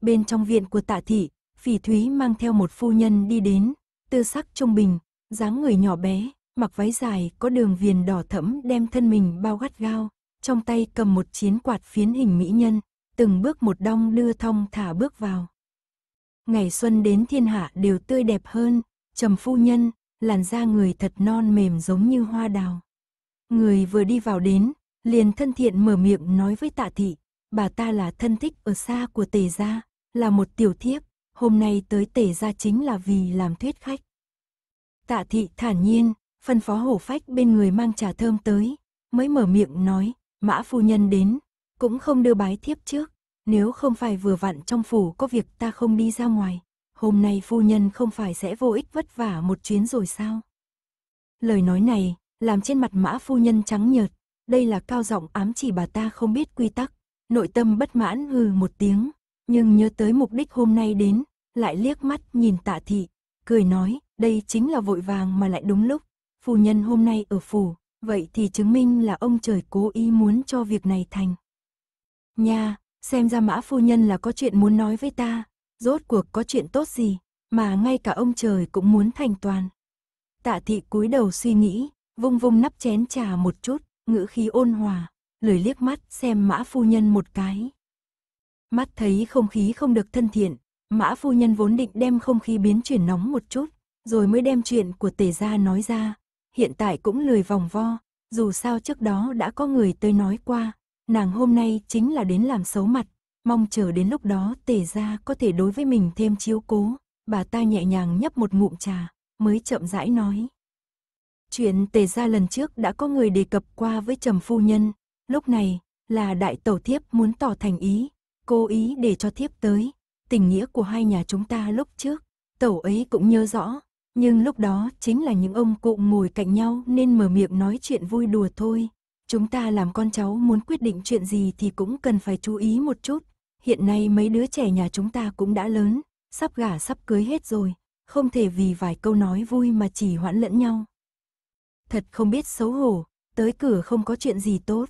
Bên trong viện của tạ thị, phỉ Thúy mang theo một phu nhân đi đến, tư sắc trung bình, dáng người nhỏ bé, mặc váy dài có đường viền đỏ thẫm đem thân mình bao gắt gao, trong tay cầm một chiến quạt phiến hình mỹ nhân, từng bước một đong đưa thong thả bước vào. Ngày xuân đến thiên hạ đều tươi đẹp hơn, trầm phu nhân, làn da người thật non mềm giống như hoa đào. Người vừa đi vào đến, liền thân thiện mở miệng nói với tạ thị, bà ta là thân thích ở xa của tề gia, là một tiểu thiếp, hôm nay tới tề gia chính là vì làm thuyết khách. Tạ thị thản nhiên, phân phó hổ phách bên người mang trà thơm tới, mới mở miệng nói, mã phu nhân đến, cũng không đưa bái thiếp trước, nếu không phải vừa vặn trong phủ có việc ta không đi ra ngoài, hôm nay phu nhân không phải sẽ vô ích vất vả một chuyến rồi sao? Lời nói này, làm trên mặt mã phu nhân trắng nhợt, đây là cao giọng ám chỉ bà ta không biết quy tắc, nội tâm bất mãn hừ một tiếng, nhưng nhớ tới mục đích hôm nay đến, lại liếc mắt nhìn tạ thị, cười nói, đây chính là vội vàng mà lại đúng lúc, phu nhân hôm nay ở phủ, vậy thì chứng minh là ông trời cố ý muốn cho việc này thành. Nha, xem ra mã phu nhân là có chuyện muốn nói với ta, Rốt cuộc có chuyện tốt gì, mà ngay cả ông trời cũng muốn thành toàn. Tạ thị cúi đầu suy nghĩ, vung vung nắp chén trà một chút, ngữ khí ôn hòa, lười liếc mắt xem mã phu nhân một cái. Mắt thấy không khí không được thân thiện, mã phu nhân vốn định đem không khí biến chuyển nóng một chút, rồi mới đem chuyện của tề gia nói ra. Hiện tại cũng lười vòng vo, dù sao trước đó đã có người tới nói qua, nàng hôm nay chính là đến làm xấu mặt, Mong chờ đến lúc đó tề ra có thể đối với mình thêm chiếu cố, bà ta nhẹ nhàng nhấp một ngụm trà, mới chậm rãi nói. Chuyện tề ra lần trước đã có người đề cập qua với trầm phu nhân, lúc này là đại tẩu thiếp muốn tỏ thành ý, cố ý để cho thiếp tới, tình nghĩa của hai nhà chúng ta lúc trước, tẩu ấy cũng nhớ rõ, nhưng lúc đó chính là những ông cụ ngồi cạnh nhau nên mở miệng nói chuyện vui đùa thôi. Chúng ta làm con cháu muốn quyết định chuyện gì thì cũng cần phải chú ý một chút, hiện nay mấy đứa trẻ nhà chúng ta cũng đã lớn, sắp gả sắp cưới hết rồi, không thể vì vài câu nói vui mà chỉ hoãn lẫn nhau. Thật không biết xấu hổ, tới cửa không có chuyện gì tốt.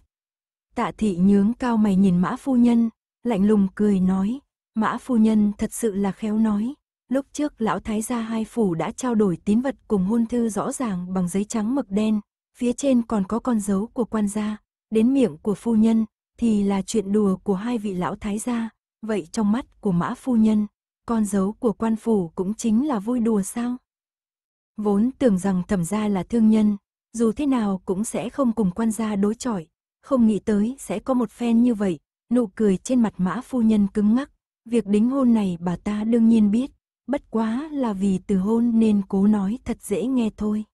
Tạ thị nhướng cao mày nhìn mã phu nhân, lạnh lùng cười nói, mã phu nhân thật sự là khéo nói. Lúc trước lão thái gia hai phủ đã trao đổi tín vật cùng hôn thư rõ ràng bằng giấy trắng mực đen, phía trên còn có con dấu của quan gia, đến miệng của phu nhân, thì là chuyện đùa của hai vị lão thái gia, vậy trong mắt của mã phu nhân, con dấu của quan phủ cũng chính là vui đùa sao? Vốn tưởng rằng thẩm gia là thương nhân, dù thế nào cũng sẽ không cùng quan gia đối chọi, không nghĩ tới sẽ có một phen như vậy, nụ cười trên mặt mã phu nhân cứng ngắc, việc đính hôn này bà ta đương nhiên biết, bất quá là vì từ hôn nên cố nói thật dễ nghe thôi.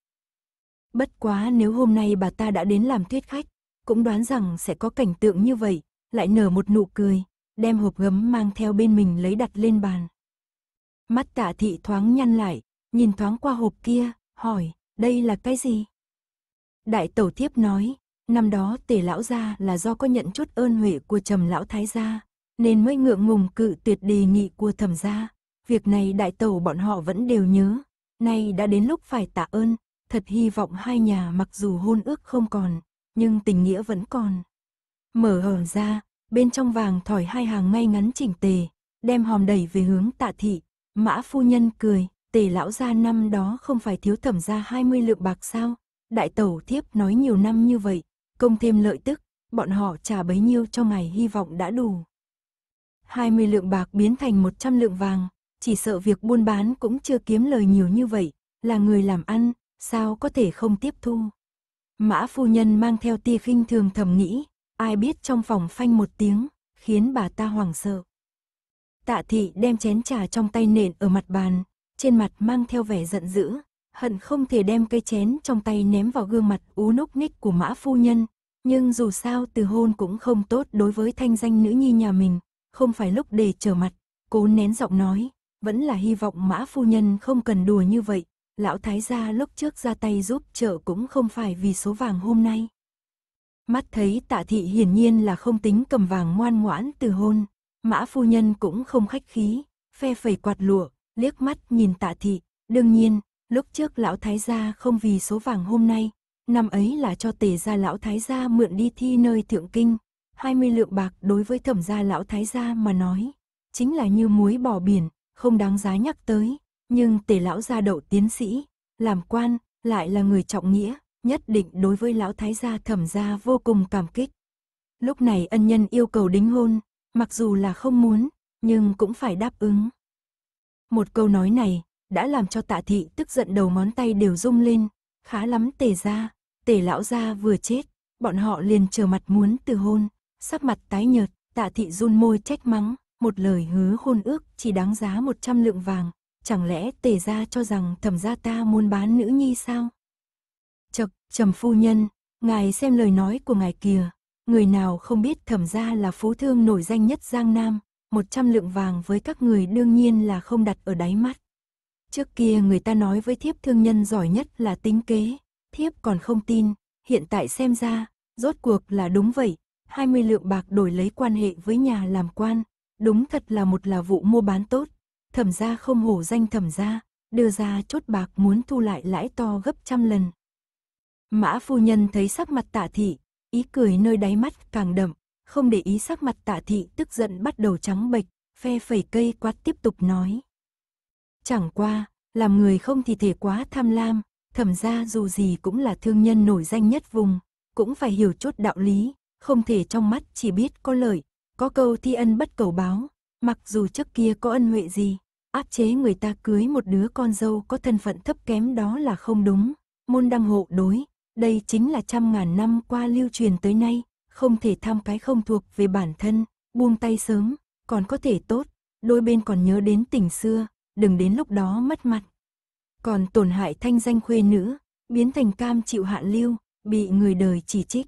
Bất quá nếu hôm nay bà ta đã đến làm thuyết khách, cũng đoán rằng sẽ có cảnh tượng như vậy, lại nở một nụ cười, đem hộp gấm mang theo bên mình lấy đặt lên bàn. Mắt tạ thị thoáng nhăn lại, nhìn thoáng qua hộp kia, hỏi, đây là cái gì? Đại tẩu thiếp nói, năm đó tề lão gia là do có nhận chút ơn huệ của trầm lão thái gia, nên mới ngượng ngùng cự tuyệt đề nghị của thẩm gia. Việc này đại tẩu bọn họ vẫn đều nhớ, nay đã đến lúc phải tạ ơn, thật hy vọng hai nhà mặc dù hôn ước không còn, nhưng tình nghĩa vẫn còn. Mở hở ra, bên trong vàng thỏi hai hàng ngay ngắn chỉnh tề, đem hòm đẩy về hướng tạ thị. Mã phu nhân cười, tề lão gia năm đó không phải thiếu thẩm ra 20 lượng bạc sao. Đại tẩu thiếp nói nhiều năm như vậy, công thêm lợi tức, bọn họ trả bấy nhiêu cho ngày hy vọng đã đủ. 20 lượng bạc biến thành 100 lượng vàng, chỉ sợ việc buôn bán cũng chưa kiếm lời nhiều như vậy, là người làm ăn, sao có thể không tiếp thu. Mã phu nhân mang theo tia khinh thường thầm nghĩ, ai biết trong phòng phanh một tiếng, khiến bà ta hoảng sợ. Tạ thị đem chén trà trong tay nện ở mặt bàn, trên mặt mang theo vẻ giận dữ, hận không thể đem cây chén trong tay ném vào gương mặt ú núc ních của mã phu nhân, nhưng dù sao từ hôn cũng không tốt đối với thanh danh nữ nhi nhà mình, không phải lúc để trở mặt, cố nén giọng nói, vẫn là hy vọng mã phu nhân không cần đùa như vậy, lão thái gia lúc trước ra tay giúp trợ cũng không phải vì số vàng hôm nay. Mắt thấy tạ thị hiển nhiên là không tính cầm vàng ngoan ngoãn từ hôn, mã phu nhân cũng không khách khí, phe phẩy quạt lụa, liếc mắt nhìn tạ thị, đương nhiên, lúc trước lão thái gia không vì số vàng hôm nay, năm ấy là cho tề gia lão thái gia mượn đi thi nơi thượng kinh, 20 lượng bạc đối với thẩm gia lão thái gia mà nói, chính là như muối bỏ biển, không đáng giá nhắc tới, nhưng tề lão gia đậu tiến sĩ, làm quan, lại là người trọng nghĩa, nhất định đối với lão thái gia thẩm gia vô cùng cảm kích. Lúc này ân nhân yêu cầu đính hôn, mặc dù là không muốn, nhưng cũng phải đáp ứng. Một câu nói này, đã làm cho tạ thị tức giận đầu món tay đều rung lên, khá lắm tề gia, tề lão gia vừa chết, bọn họ liền chờ mặt muốn từ hôn, sắc mặt tái nhợt, tạ thị run môi trách mắng, một lời hứa hôn ước chỉ đáng giá 100 lượng vàng, Chẳng lẽ tề gia cho rằng thẩm gia ta muốn bán nữ nhi sao? Chật, trầm phu nhân, ngài xem lời nói của ngài kìa. Người nào không biết thẩm gia là phú thương nổi danh nhất Giang Nam, một trăm lượng vàng với các người đương nhiên là không đặt ở đáy mắt. Trước kia người ta nói với thiếp thương nhân giỏi nhất là tính kế, thiếp còn không tin, hiện tại xem ra, rốt cuộc là đúng vậy, 20 lượng bạc đổi lấy quan hệ với nhà làm quan, đúng thật là một là vụ mua bán tốt, thẩm gia không hổ danh thẩm gia, đưa ra chốt bạc muốn thu lại lãi to gấp trăm lần. Mã phu nhân thấy sắc mặt tạ thị, ý cười nơi đáy mắt càng đậm, không để ý sắc mặt tạ thị tức giận bắt đầu trắng bệch, phe phẩy cây quát tiếp tục nói. Chẳng qua, làm người không thì thể quá tham lam, thẩm gia dù gì cũng là thương nhân nổi danh nhất vùng, cũng phải hiểu chốt đạo lý, không thể trong mắt chỉ biết có lợi, có câu thi ân bất cầu báo, mặc dù trước kia có ân huệ gì, áp chế người ta cưới một đứa con dâu có thân phận thấp kém đó là không đúng. Môn đăng hộ đối, đây chính là trăm ngàn năm qua lưu truyền tới nay, không thể tham cái không thuộc về bản thân, buông tay sớm, còn có thể tốt, đôi bên còn nhớ đến tình xưa, đừng đến lúc đó mất mặt. Còn tổn hại thanh danh khuê nữ, biến thành cam chịu hạn lưu, bị người đời chỉ trích.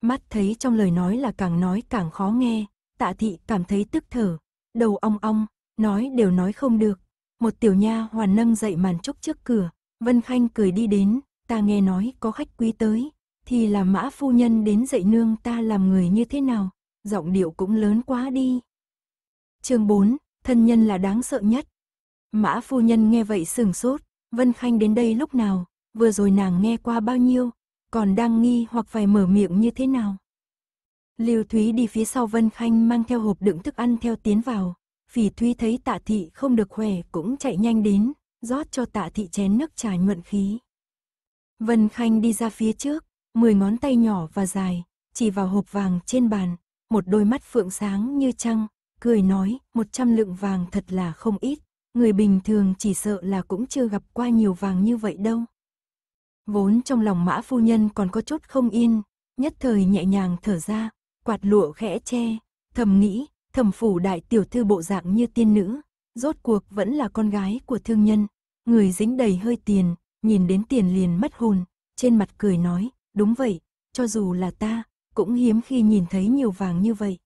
Mắt thấy trong lời nói là càng nói càng khó nghe, tạ thị cảm thấy tức thở, đầu ong ong, nói đều nói không được. Một tiểu nha hoàn nâng dậy màn trúc trước cửa, Vân Khanh cười đi đến, ta nghe nói có khách quý tới, thì là mã phu nhân đến dậy nương ta làm người như thế nào, giọng điệu cũng lớn quá đi. chương 4, thân nhân là đáng sợ nhất. Mã phu nhân nghe vậy sừng sốt, Vân Khanh đến đây lúc nào, vừa rồi nàng nghe qua bao nhiêu, còn đang nghi hoặc phải mở miệng như thế nào. liêu Thúy đi phía sau Vân Khanh mang theo hộp đựng thức ăn theo tiến vào, phỉ thúy thấy tạ thị không được khỏe cũng chạy nhanh đến, rót cho tạ thị chén nước trà nhuận khí. Vân Khanh đi ra phía trước, mười ngón tay nhỏ và dài, chỉ vào hộp vàng trên bàn, một đôi mắt phượng sáng như trăng, cười nói, một trăm lượng vàng thật là không ít, người bình thường chỉ sợ là cũng chưa gặp qua nhiều vàng như vậy đâu. Vốn trong lòng mã phu nhân còn có chút không yên, nhất thời nhẹ nhàng thở ra, quạt lụa khẽ che, thầm nghĩ, thẩm phủ đại tiểu thư bộ dạng như tiên nữ, rốt cuộc vẫn là con gái của thương nhân, người dính đầy hơi tiền, nhìn đến tiền liền mất hồn, trên mặt cười nói, đúng vậy, cho dù là ta, cũng hiếm khi nhìn thấy nhiều vàng như vậy.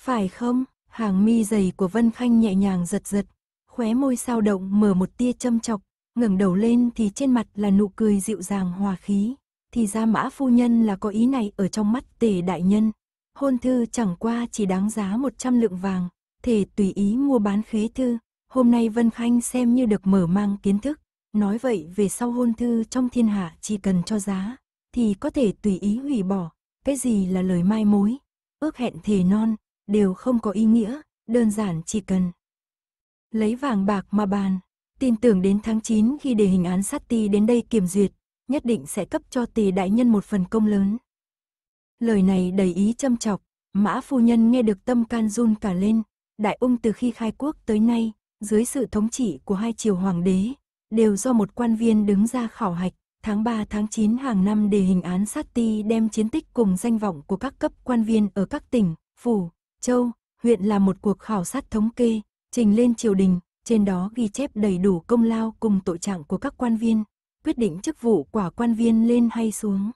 Phải không, hàng mi dày của Vân Khanh nhẹ nhàng giật giật, khóe môi sao động mở một tia châm chọc, ngẩng đầu lên thì trên mặt là nụ cười dịu dàng hòa khí, thì ra mã phu nhân là có ý này ở trong mắt tề đại nhân, hôn thư chẳng qua chỉ đáng giá 100 lượng vàng, thể tùy ý mua bán khế thư. Hôm nay Vân Khanh xem như được mở mang kiến thức, nói vậy về sau hôn thư trong thiên hạ chỉ cần cho giá, thì có thể tùy ý hủy bỏ, cái gì là lời mai mối, ước hẹn thề non, đều không có ý nghĩa, đơn giản chỉ cần. Lấy vàng bạc mà bàn, tin tưởng đến tháng 9 khi đề hình án sát ti đến đây kiểm duyệt, nhất định sẽ cấp cho tỷ đại nhân một phần công lớn. Lời này đầy ý châm chọc, mã phu nhân nghe được tâm can run cả lên. Đại ung từ khi khai quốc tới nay, dưới sự thống trị của hai triều hoàng đế, đều do một quan viên đứng ra khảo hạch. Tháng 3 tháng 9 hàng năm để hình án sát ti đem chiến tích cùng danh vọng của các cấp quan viên ở các tỉnh, phủ, châu, huyện là một cuộc khảo sát thống kê, trình lên triều đình, trên đó ghi chép đầy đủ công lao cùng tội trạng của các quan viên, quyết định chức vụ quả quan viên lên hay xuống.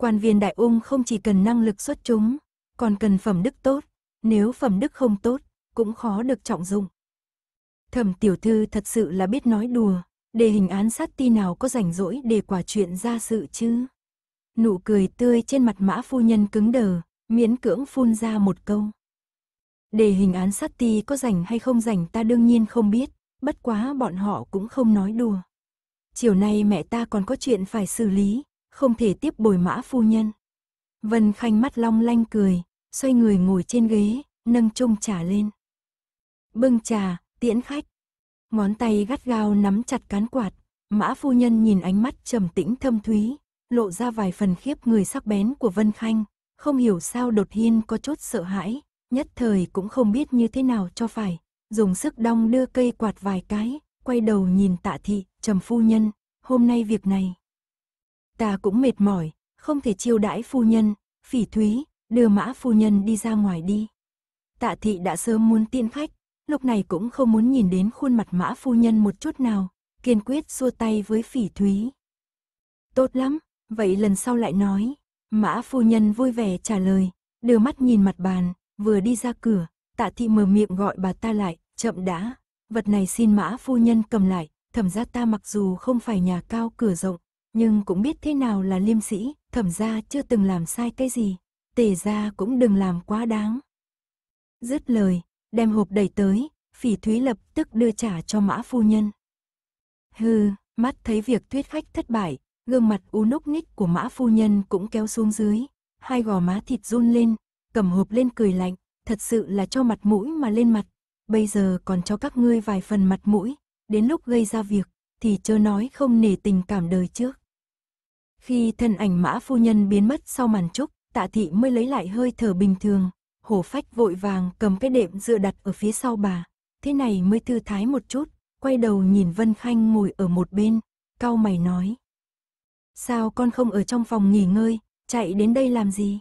Quan viên đại ung không chỉ cần năng lực xuất chúng, còn cần phẩm đức tốt, nếu phẩm đức không tốt, cũng khó được trọng dụng. Thẩm tiểu thư thật sự là biết nói đùa, đề hình án sát ti nào có rảnh rỗi để quả chuyện ra sự chứ. Nụ cười tươi trên mặt mã phu nhân cứng đờ, miễn cưỡng phun ra một câu. Đề hình án sát ti có rảnh hay không rảnh ta đương nhiên không biết, bất quá bọn họ cũng không nói đùa. Chiều nay mẹ ta còn có chuyện phải xử lý, không thể tiếp bồi mã phu nhân. Vân Khanh mắt long lanh cười, xoay người ngồi trên ghế, nâng chung trà lên. Bưng trà, tiễn khách. Ngón tay gắt gao nắm chặt cán quạt, mã phu nhân nhìn ánh mắt trầm tĩnh thâm thúy, lộ ra vài phần khiếp người sắc bén của Vân Khanh, không hiểu sao đột nhiên có chút sợ hãi, nhất thời cũng không biết như thế nào cho phải, dùng sức đong đưa cây quạt vài cái, quay đầu nhìn tạ thị, trầm phu nhân, hôm nay việc này ta cũng mệt mỏi, không thể chiêu đãi phu nhân, phỉ thúy, đưa mã phu nhân đi ra ngoài đi. Tạ thị đã sớm muốn tiện khách, lúc này cũng không muốn nhìn đến khuôn mặt mã phu nhân một chút nào, kiên quyết xua tay với phỉ thúy. Tốt lắm, vậy lần sau lại nói, mã phu nhân vui vẻ trả lời, đưa mắt nhìn mặt bàn, vừa đi ra cửa, tạ thị mở miệng gọi bà ta lại, chậm đã, vật này xin mã phu nhân cầm lại, thẩm ra ta mặc dù không phải nhà cao cửa rộng, nhưng cũng biết thế nào là liêm sĩ, thẩm gia chưa từng làm sai cái gì, tề gia cũng đừng làm quá đáng. Dứt lời, đem hộp đẩy tới, phỉ thúy lập tức đưa trả cho mã phu nhân. Hừ, mắt thấy việc thuyết khách thất bại, gương mặt u núc ních của mã phu nhân cũng kéo xuống dưới, hai gò má thịt run lên, cầm hộp lên cười lạnh, thật sự là cho mặt mũi mà lên mặt, bây giờ còn cho các ngươi vài phần mặt mũi, đến lúc gây ra việc thì chớ nói không nể tình cảm đời trước. Khi thân ảnh mã phu nhân biến mất sau màn trúc, tạ thị mới lấy lại hơi thở bình thường. Hổ phách vội vàng cầm cái đệm dựa đặt ở phía sau bà. Thế này mới thư thái một chút, quay đầu nhìn Vân Khanh ngồi ở một bên, cau mày nói. Sao con không ở trong phòng nghỉ ngơi, chạy đến đây làm gì?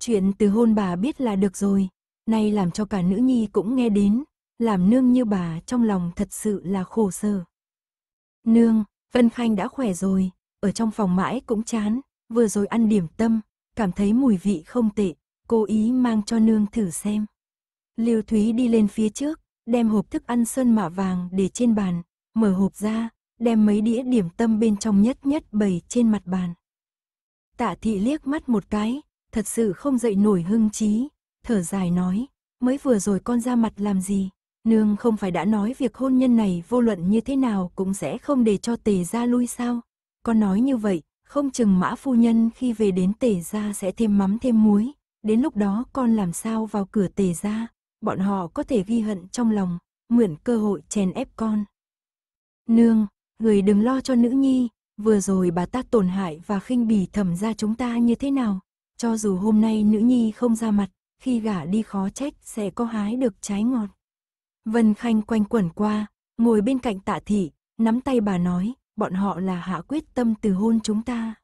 Chuyện từ hôn bà biết là được rồi, nay làm cho cả nữ nhi cũng nghe đến, làm nương như bà trong lòng thật sự là khổ sở. Nương, Vân Khanh đã khỏe rồi, ở trong phòng mãi cũng chán, vừa rồi ăn điểm tâm, cảm thấy mùi vị không tệ, cố ý mang cho nương thử xem. Liêu Thúy đi lên phía trước, đem hộp thức ăn sơn mạ vàng để trên bàn, mở hộp ra, đem mấy đĩa điểm tâm bên trong nhất nhất bày trên mặt bàn. Tạ thị liếc mắt một cái, thật sự không dậy nổi hưng trí, thở dài nói, mới vừa rồi con ra mặt làm gì, nương không phải đã nói việc hôn nhân này vô luận như thế nào cũng sẽ không để cho tề ra lui sao, con nói như vậy, không chừng mã phu nhân khi về đến tề ra sẽ thêm mắm thêm muối, đến lúc đó con làm sao vào cửa tề ra, bọn họ có thể ghi hận trong lòng, mượn cơ hội chèn ép con. Nương, người đừng lo cho nữ nhi, vừa rồi bà ta tổn hại và khinh bỉ thẩm ra chúng ta như thế nào, cho dù hôm nay nữ nhi không ra mặt, khi gả đi khó trách sẽ có hái được trái ngọt. Vân Khanh quanh quẩn qua, ngồi bên cạnh tạ thị, nắm tay bà nói, bọn họ là hạ quyết tâm từ hôn chúng ta.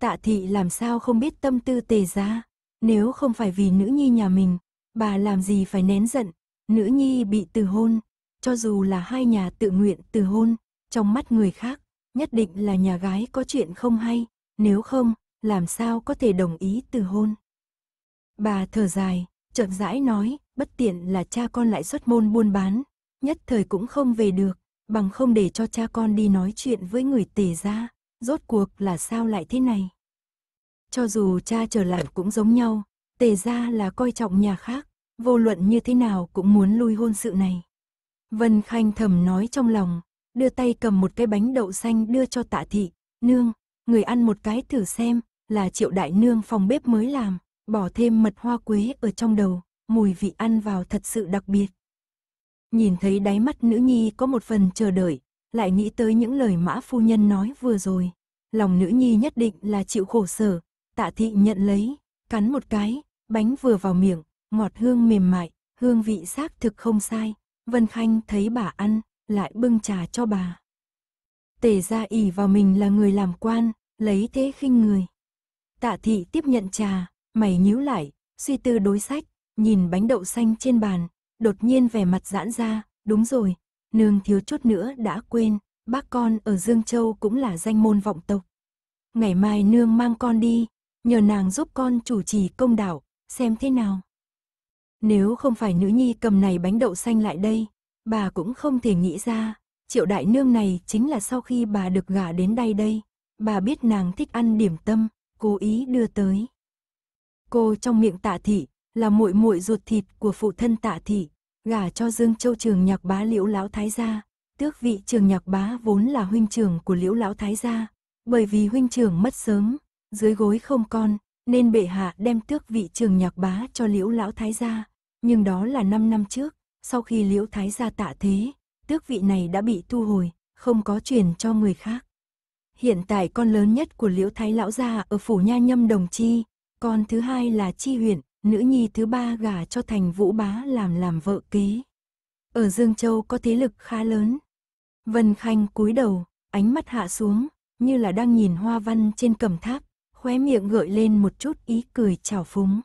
Tạ thị làm sao không biết tâm tư tề ra, nếu không phải vì nữ nhi nhà mình, bà làm gì phải nén giận, nữ nhi bị từ hôn, cho dù là hai nhà tự nguyện từ hôn, trong mắt người khác, nhất định là nhà gái có chuyện không hay, nếu không, làm sao có thể đồng ý từ hôn. Bà thở dài, chậm rãi nói, bất tiện là cha con lại xuất môn buôn bán, nhất thời cũng không về được, bằng không để cho cha con đi nói chuyện với người tề gia, rốt cuộc là sao lại thế này. Cho dù cha trở lại cũng giống nhau, tề gia là coi trọng nhà khác, vô luận như thế nào cũng muốn lui hôn sự này. Vân Khanh thầm nói trong lòng, đưa tay cầm một cái bánh đậu xanh đưa cho tạ thị, nương, người ăn một cái thử xem, là triệu đại nương phòng bếp mới làm, bỏ thêm mật hoa quế ở trong đầu, mùi vị ăn vào thật sự đặc biệt. Nhìn thấy đáy mắt nữ nhi có một phần chờ đợi, lại nghĩ tới những lời mã phu nhân nói vừa rồi. Lòng nữ nhi nhất định là chịu khổ sở, tạ thị nhận lấy, cắn một cái, bánh vừa vào miệng, ngọt hương mềm mại, hương vị xác thực không sai. Vân Khanh thấy bà ăn, lại bưng trà cho bà. Tề ra ỉ vào mình là người làm quan, lấy thế khinh người. Tạ thị tiếp nhận trà, mày nhíu lại, suy tư đối sách, nhìn bánh đậu xanh trên bàn, đột nhiên vẻ mặt giãn ra, đúng rồi, nương thiếu chút nữa đã quên, bác con ở Dương Châu cũng là danh môn vọng tộc. Ngày mai nương mang con đi, nhờ nàng giúp con chủ trì công đạo, xem thế nào. Nếu không phải nữ nhi cầm này bánh đậu xanh lại đây, bà cũng không thể nghĩ ra, triệu đại nương này chính là sau khi bà được gả đến đây đây, bà biết nàng thích ăn điểm tâm, cố ý đưa tới. Cô trong miệng tạ thị, là muội muội ruột thịt của phụ thân Tạ thị, gả cho Dương Châu trường nhạc bá Liễu lão thái gia. Tước vị trường nhạc bá vốn là huynh trưởng của Liễu lão thái gia, bởi vì huynh trưởng mất sớm, dưới gối không con, nên bệ hạ đem tước vị trường nhạc bá cho Liễu lão thái gia, nhưng đó là 5 năm trước, sau khi Liễu thái gia tạ thế, tước vị này đã bị thu hồi, không có truyền cho người khác. Hiện tại con lớn nhất của Liễu Thái lão gia ở phủ Nha Nhâm Đồng Chi, con thứ hai là Chi huyện, nữ nhi thứ ba gả cho thành vũ bá làm làm vợ kế. Ở Dương Châu có thế lực khá lớn. Vân Khanh cúi đầu, ánh mắt hạ xuống, như là đang nhìn hoa văn trên cẩm tháp, khóe miệng gợi lên một chút ý cười trào phúng.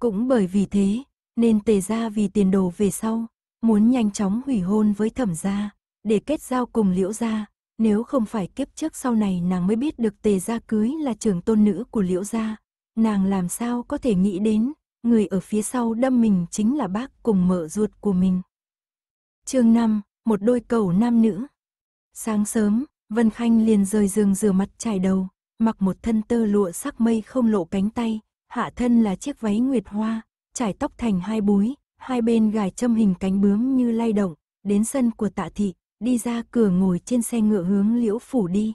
Cũng bởi vì thế, nên tề ra vì tiền đồ về sau, muốn nhanh chóng hủy hôn với thẩm gia, để kết giao cùng liễu gia, nếu không phải kiếp trước sau này nàng mới biết được tề gia cưới là trưởng tôn nữ của liễu gia, Nàng làm sao có thể nghĩ đến, người ở phía sau đâm mình chính là bác cùng mở ruột của mình. chương 5, một đôi cầu nam nữ. Sáng sớm, Vân Khanh liền rời giường rửa mặt chải đầu, mặc một thân tơ lụa sắc mây không lộ cánh tay, hạ thân là chiếc váy nguyệt hoa, chải tóc thành hai búi, hai bên gài châm hình cánh bướm như lay động, đến sân của tạ thị, đi ra cửa ngồi trên xe ngựa hướng liễu phủ đi.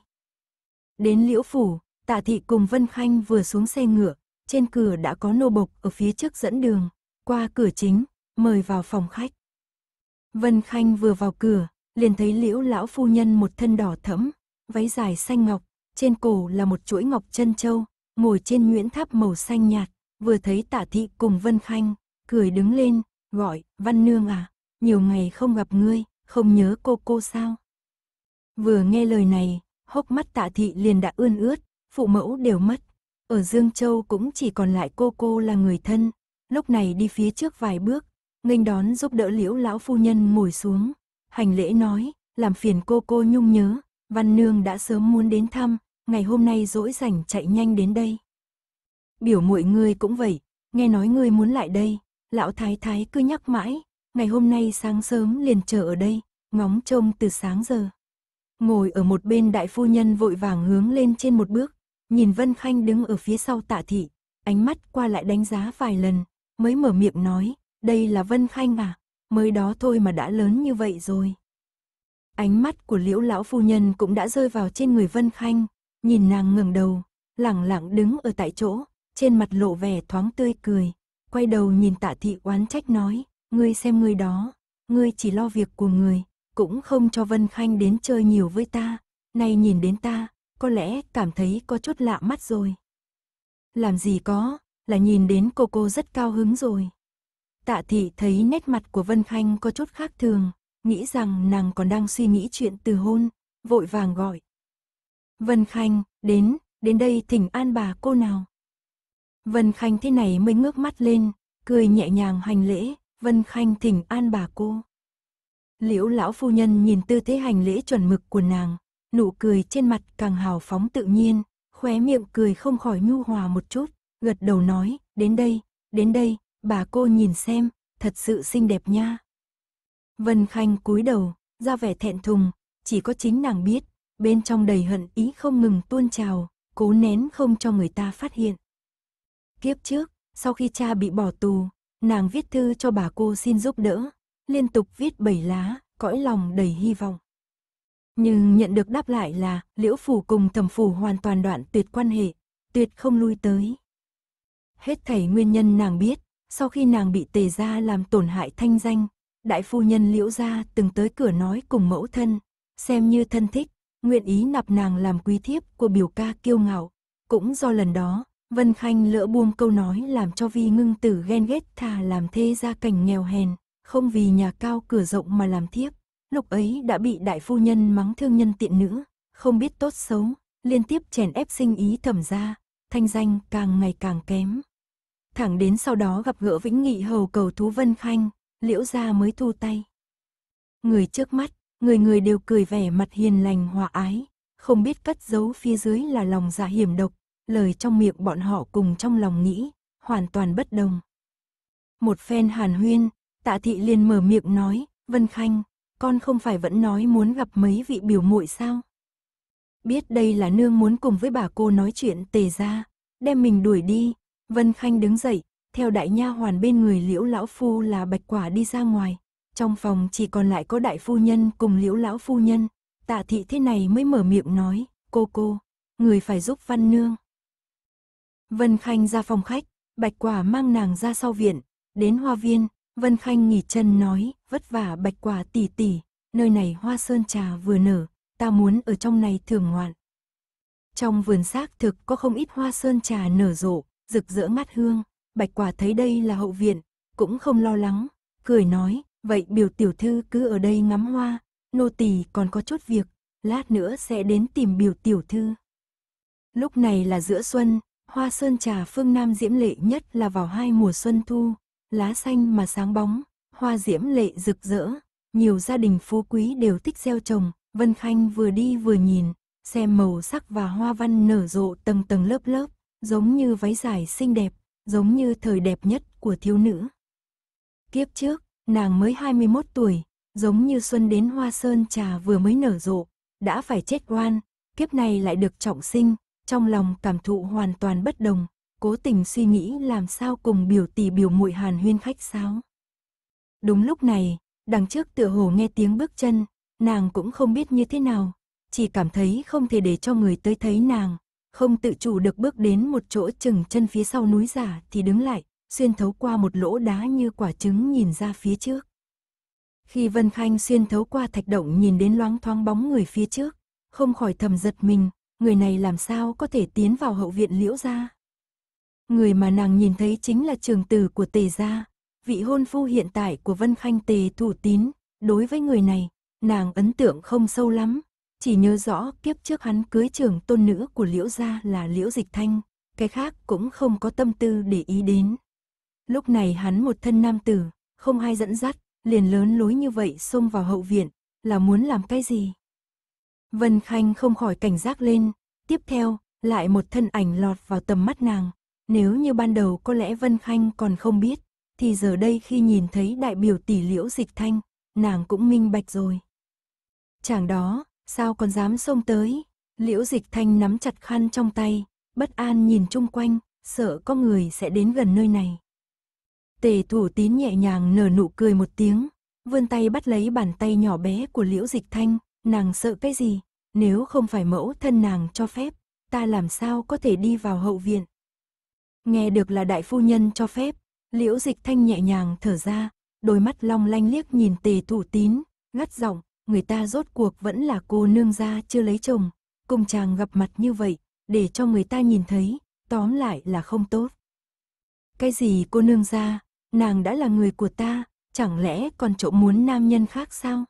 Đến liễu phủ, Tạ thị cùng Vân Khanh vừa xuống xe ngựa, trên cửa đã có nô bộc ở phía trước dẫn đường, qua cửa chính, mời vào phòng khách. Vân Khanh vừa vào cửa, liền thấy liễu lão phu nhân một thân đỏ thẫm, váy dài xanh ngọc, trên cổ là một chuỗi ngọc chân châu, ngồi trên nguyễn tháp màu xanh nhạt, vừa thấy tạ thị cùng Vân Khanh, cười đứng lên, gọi, Văn Nương à, nhiều ngày không gặp ngươi, không nhớ cô cô sao? Vừa nghe lời này, hốc mắt tạ thị liền đã ươn ướt, phụ mẫu đều mất. Ở Dương Châu cũng chỉ còn lại cô cô là người thân, lúc này đi phía trước vài bước, nghênh đón giúp đỡ liễu lão phu nhân ngồi xuống. Hành lễ nói, làm phiền cô cô nhung nhớ, Văn Nương đã sớm muốn đến thăm, ngày hôm nay dỗi rảnh chạy nhanh đến đây. Biểu muội ngươi cũng vậy, nghe nói ngươi muốn lại đây, lão thái thái cứ nhắc mãi, ngày hôm nay sáng sớm liền chờ ở đây, ngóng trông từ sáng giờ. Ngồi ở một bên đại phu nhân vội vàng hướng lên trên một bước, Nhìn Vân Khanh đứng ở phía sau tạ thị, ánh mắt qua lại đánh giá vài lần, mới mở miệng nói, đây là Vân Khanh à, mới đó thôi mà đã lớn như vậy rồi. Ánh mắt của liễu lão phu nhân cũng đã rơi vào trên người Vân Khanh, nhìn nàng ngẩng đầu, lẳng lặng đứng ở tại chỗ, trên mặt lộ vẻ thoáng tươi cười, quay đầu nhìn tạ thị oán trách nói, ngươi xem ngươi đó, ngươi chỉ lo việc của người, cũng không cho Vân Khanh đến chơi nhiều với ta, nay nhìn đến ta, có lẽ cảm thấy có chút lạ mắt rồi. Làm gì có, là nhìn đến cô cô rất cao hứng rồi. Tạ thị thấy nét mặt của Vân Khanh có chút khác thường, nghĩ rằng nàng còn đang suy nghĩ chuyện từ hôn, vội vàng gọi. Vân Khanh, đến, đến đây thỉnh an bà cô nào. Vân Khanh thế này mới ngước mắt lên, cười nhẹ nhàng hành lễ, Vân Khanh thỉnh an bà cô. Liễu lão phu nhân nhìn tư thế hành lễ chuẩn mực của nàng, nụ cười trên mặt càng hào phóng tự nhiên, khóe miệng cười không khỏi nhu hòa một chút, gật đầu nói, đến đây, đến đây, bà cô nhìn xem, thật sự xinh đẹp nha. Vân Khanh cúi đầu, ra vẻ thẹn thùng, chỉ có chính nàng biết, bên trong đầy hận ý không ngừng tuôn trào, cố nén không cho người ta phát hiện. Kiếp trước, sau khi cha bị bỏ tù, nàng viết thư cho bà cô xin giúp đỡ, liên tục viết bảy lá, cõi lòng đầy hy vọng. Nhưng nhận được đáp lại là, liễu phủ cùng thẩm phủ hoàn toàn đoạn tuyệt quan hệ, tuyệt không lui tới. Hết thảy nguyên nhân nàng biết, sau khi nàng bị tề gia làm tổn hại thanh danh, đại phu nhân liễu gia từng tới cửa nói cùng mẫu thân, xem như thân thích, nguyện ý nạp nàng làm quý thiếp của biểu ca kiêu ngạo. Cũng do lần đó, Vân Khanh lỡ buông câu nói làm cho vi ngưng tử ghen ghét thà làm thê gia cảnh nghèo hèn, không vì nhà cao cửa rộng mà làm thiếp. Lúc ấy đã bị đại phu nhân mắng thương nhân tiện nữ, không biết tốt xấu, liên tiếp chèn ép sinh ý thẩm ra, thanh danh càng ngày càng kém. Thẳng đến sau đó gặp gỡ Vĩnh Nghị hầu cầu thú Vân Khanh, liễu gia mới thu tay. Người trước mắt, người người đều cười vẻ mặt hiền lành hòa ái, không biết cất giấu phía dưới là lòng dạ hiểm độc, lời trong miệng bọn họ cùng trong lòng nghĩ, hoàn toàn bất đồng. Một phen hàn huyên, tạ thị liền mở miệng nói, Vân Khanh, con không phải vẫn nói muốn gặp mấy vị biểu muội sao? Biết đây là nương muốn cùng với bà cô nói chuyện tề ra, đem mình đuổi đi, Vân Khanh đứng dậy, theo đại nha hoàn bên người Liễu lão phu là Bạch Quả đi ra ngoài, trong phòng chỉ còn lại có đại phu nhân cùng Liễu lão phu nhân, Tạ thị thế này mới mở miệng nói, "Cô cô, người phải giúp Văn nương." Vân Khanh ra phòng khách, Bạch Quả mang nàng ra sau viện, đến hoa viên, Vân Khanh nghỉ chân nói, vất vả bạch quả tỉ tỉ nơi này hoa sơn trà vừa nở, ta muốn ở trong này thưởng ngoạn. Trong vườn xác thực có không ít hoa sơn trà nở rộ, rực rỡ ngát hương, bạch quả thấy đây là hậu viện, cũng không lo lắng, cười nói, vậy biểu tiểu thư cứ ở đây ngắm hoa, nô tỳ còn có chút việc, lát nữa sẽ đến tìm biểu tiểu thư. Lúc này là giữa xuân, hoa sơn trà phương Nam diễm lệ nhất là vào hai mùa xuân thu, lá xanh mà sáng bóng, hoa diễm lệ rực rỡ, nhiều gia đình phú quý đều thích gieo trồng, Vân Khanh vừa đi vừa nhìn, xem màu sắc và hoa văn nở rộ tầng tầng lớp lớp, giống như váy dài xinh đẹp, giống như thời đẹp nhất của thiếu nữ. Kiếp trước, nàng mới 21 tuổi, giống như xuân đến hoa sơn trà vừa mới nở rộ, đã phải chết oan, kiếp này lại được trọng sinh, trong lòng cảm thụ hoàn toàn bất đồng, cố tình suy nghĩ làm sao cùng biểu tỷ biểu muội hàn huyên khách sáo. Đúng lúc này, đằng trước tựa hồ nghe tiếng bước chân, nàng cũng không biết như thế nào, chỉ cảm thấy không thể để cho người tới thấy nàng, không tự chủ được bước đến một chỗ chừng chân phía sau núi giả thì đứng lại, xuyên thấu qua một lỗ đá như quả trứng nhìn ra phía trước. Khi Vân Khanh xuyên thấu qua thạch động nhìn đến loáng thoáng bóng người phía trước, không khỏi thầm giật mình, người này làm sao có thể tiến vào hậu viện liễu ra. Người mà nàng nhìn thấy chính là trường tử của tề gia, vị hôn phu hiện tại của Vân Khanh tề thủ tín. Đối với người này, nàng ấn tượng không sâu lắm, chỉ nhớ rõ kiếp trước hắn cưới trường tôn nữ của Liễu gia là Liễu Dịch Thanh, cái khác cũng không có tâm tư để ý đến. Lúc này hắn một thân nam tử, không ai dẫn dắt, liền lớn lối như vậy xông vào hậu viện, là muốn làm cái gì? Vân Khanh không khỏi cảnh giác lên, tiếp theo, lại một thân ảnh lọt vào tầm mắt nàng, nếu như ban đầu có lẽ Vân Khanh còn không biết, thì giờ đây khi nhìn thấy đại biểu tỷ liễu dịch thanh, nàng cũng minh bạch rồi. Chàng đó, sao còn dám xông tới? Liễu dịch thanh nắm chặt khăn trong tay, bất an nhìn chung quanh, sợ có người sẽ đến gần nơi này. Tề thủ tín nhẹ nhàng nở nụ cười một tiếng, vươn tay bắt lấy bàn tay nhỏ bé của liễu dịch thanh, nàng sợ cái gì, nếu không phải mẫu thân nàng cho phép, ta làm sao có thể đi vào hậu viện. Nghe được là đại phu nhân cho phép, liễu dịch thanh nhẹ nhàng thở ra, đôi mắt long lanh liếc nhìn tề thủ tín, ngắt giọng, người ta rốt cuộc vẫn là cô nương gia chưa lấy chồng, cùng chàng gặp mặt như vậy, để cho người ta nhìn thấy, tóm lại là không tốt. Cái gì cô nương gia, nàng đã là người của ta, chẳng lẽ còn chỗ muốn nam nhân khác sao?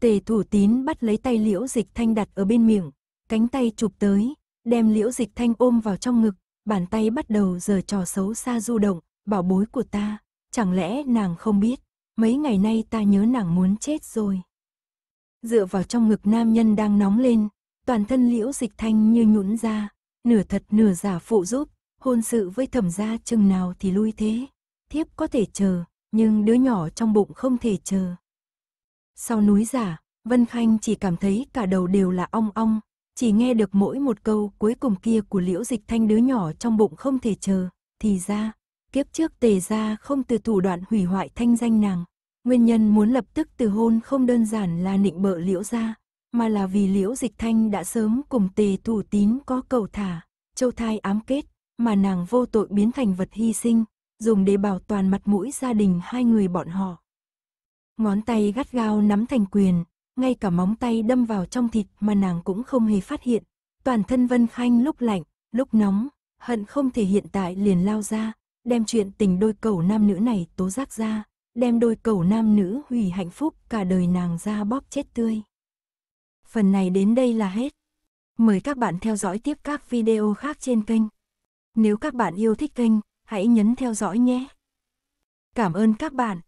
Tề thủ tín bắt lấy tay liễu dịch thanh đặt ở bên miệng, cánh tay chụp tới, đem liễu dịch thanh ôm vào trong ngực, bàn tay bắt đầu giờ trò xấu xa du động, bảo bối của ta, chẳng lẽ nàng không biết, mấy ngày nay ta nhớ nàng muốn chết rồi. Dựa vào trong ngực nam nhân đang nóng lên, toàn thân liễu dịch thanh như nhũn ra, nửa thật nửa giả phụ giúp, hôn sự với thẩm gia chừng nào thì lui thế, thiếp có thể chờ, nhưng đứa nhỏ trong bụng không thể chờ. Sau núi giả, Vân Khanh chỉ cảm thấy cả đầu đều là ong ong, chỉ nghe được mỗi một câu cuối cùng kia của liễu dịch thanh đứa nhỏ trong bụng không thể chờ, thì ra, kiếp trước tề ra không từ thủ đoạn hủy hoại thanh danh nàng. Nguyên nhân muốn lập tức từ hôn không đơn giản là nịnh bợ liễu ra, mà là vì liễu dịch thanh đã sớm cùng tề thủ tín có cầu thả, châu thai ám kết, mà nàng vô tội biến thành vật hy sinh, dùng để bảo toàn mặt mũi gia đình hai người bọn họ. Ngón tay gắt gao nắm thành quyền, ngay cả móng tay đâm vào trong thịt mà nàng cũng không hề phát hiện. Toàn thân Vân Khanh lúc lạnh, lúc nóng, hận không thể hiện tại liền lao ra, đem chuyện tình đôi cầu nam nữ này tố giác ra, đem đôi cầu nam nữ hủy hạnh phúc cả đời nàng ra bóp chết tươi. Phần này đến đây là hết. Mời các bạn theo dõi tiếp các video khác trên kênh. Nếu các bạn yêu thích kênh, hãy nhấn theo dõi nhé. Cảm ơn các bạn.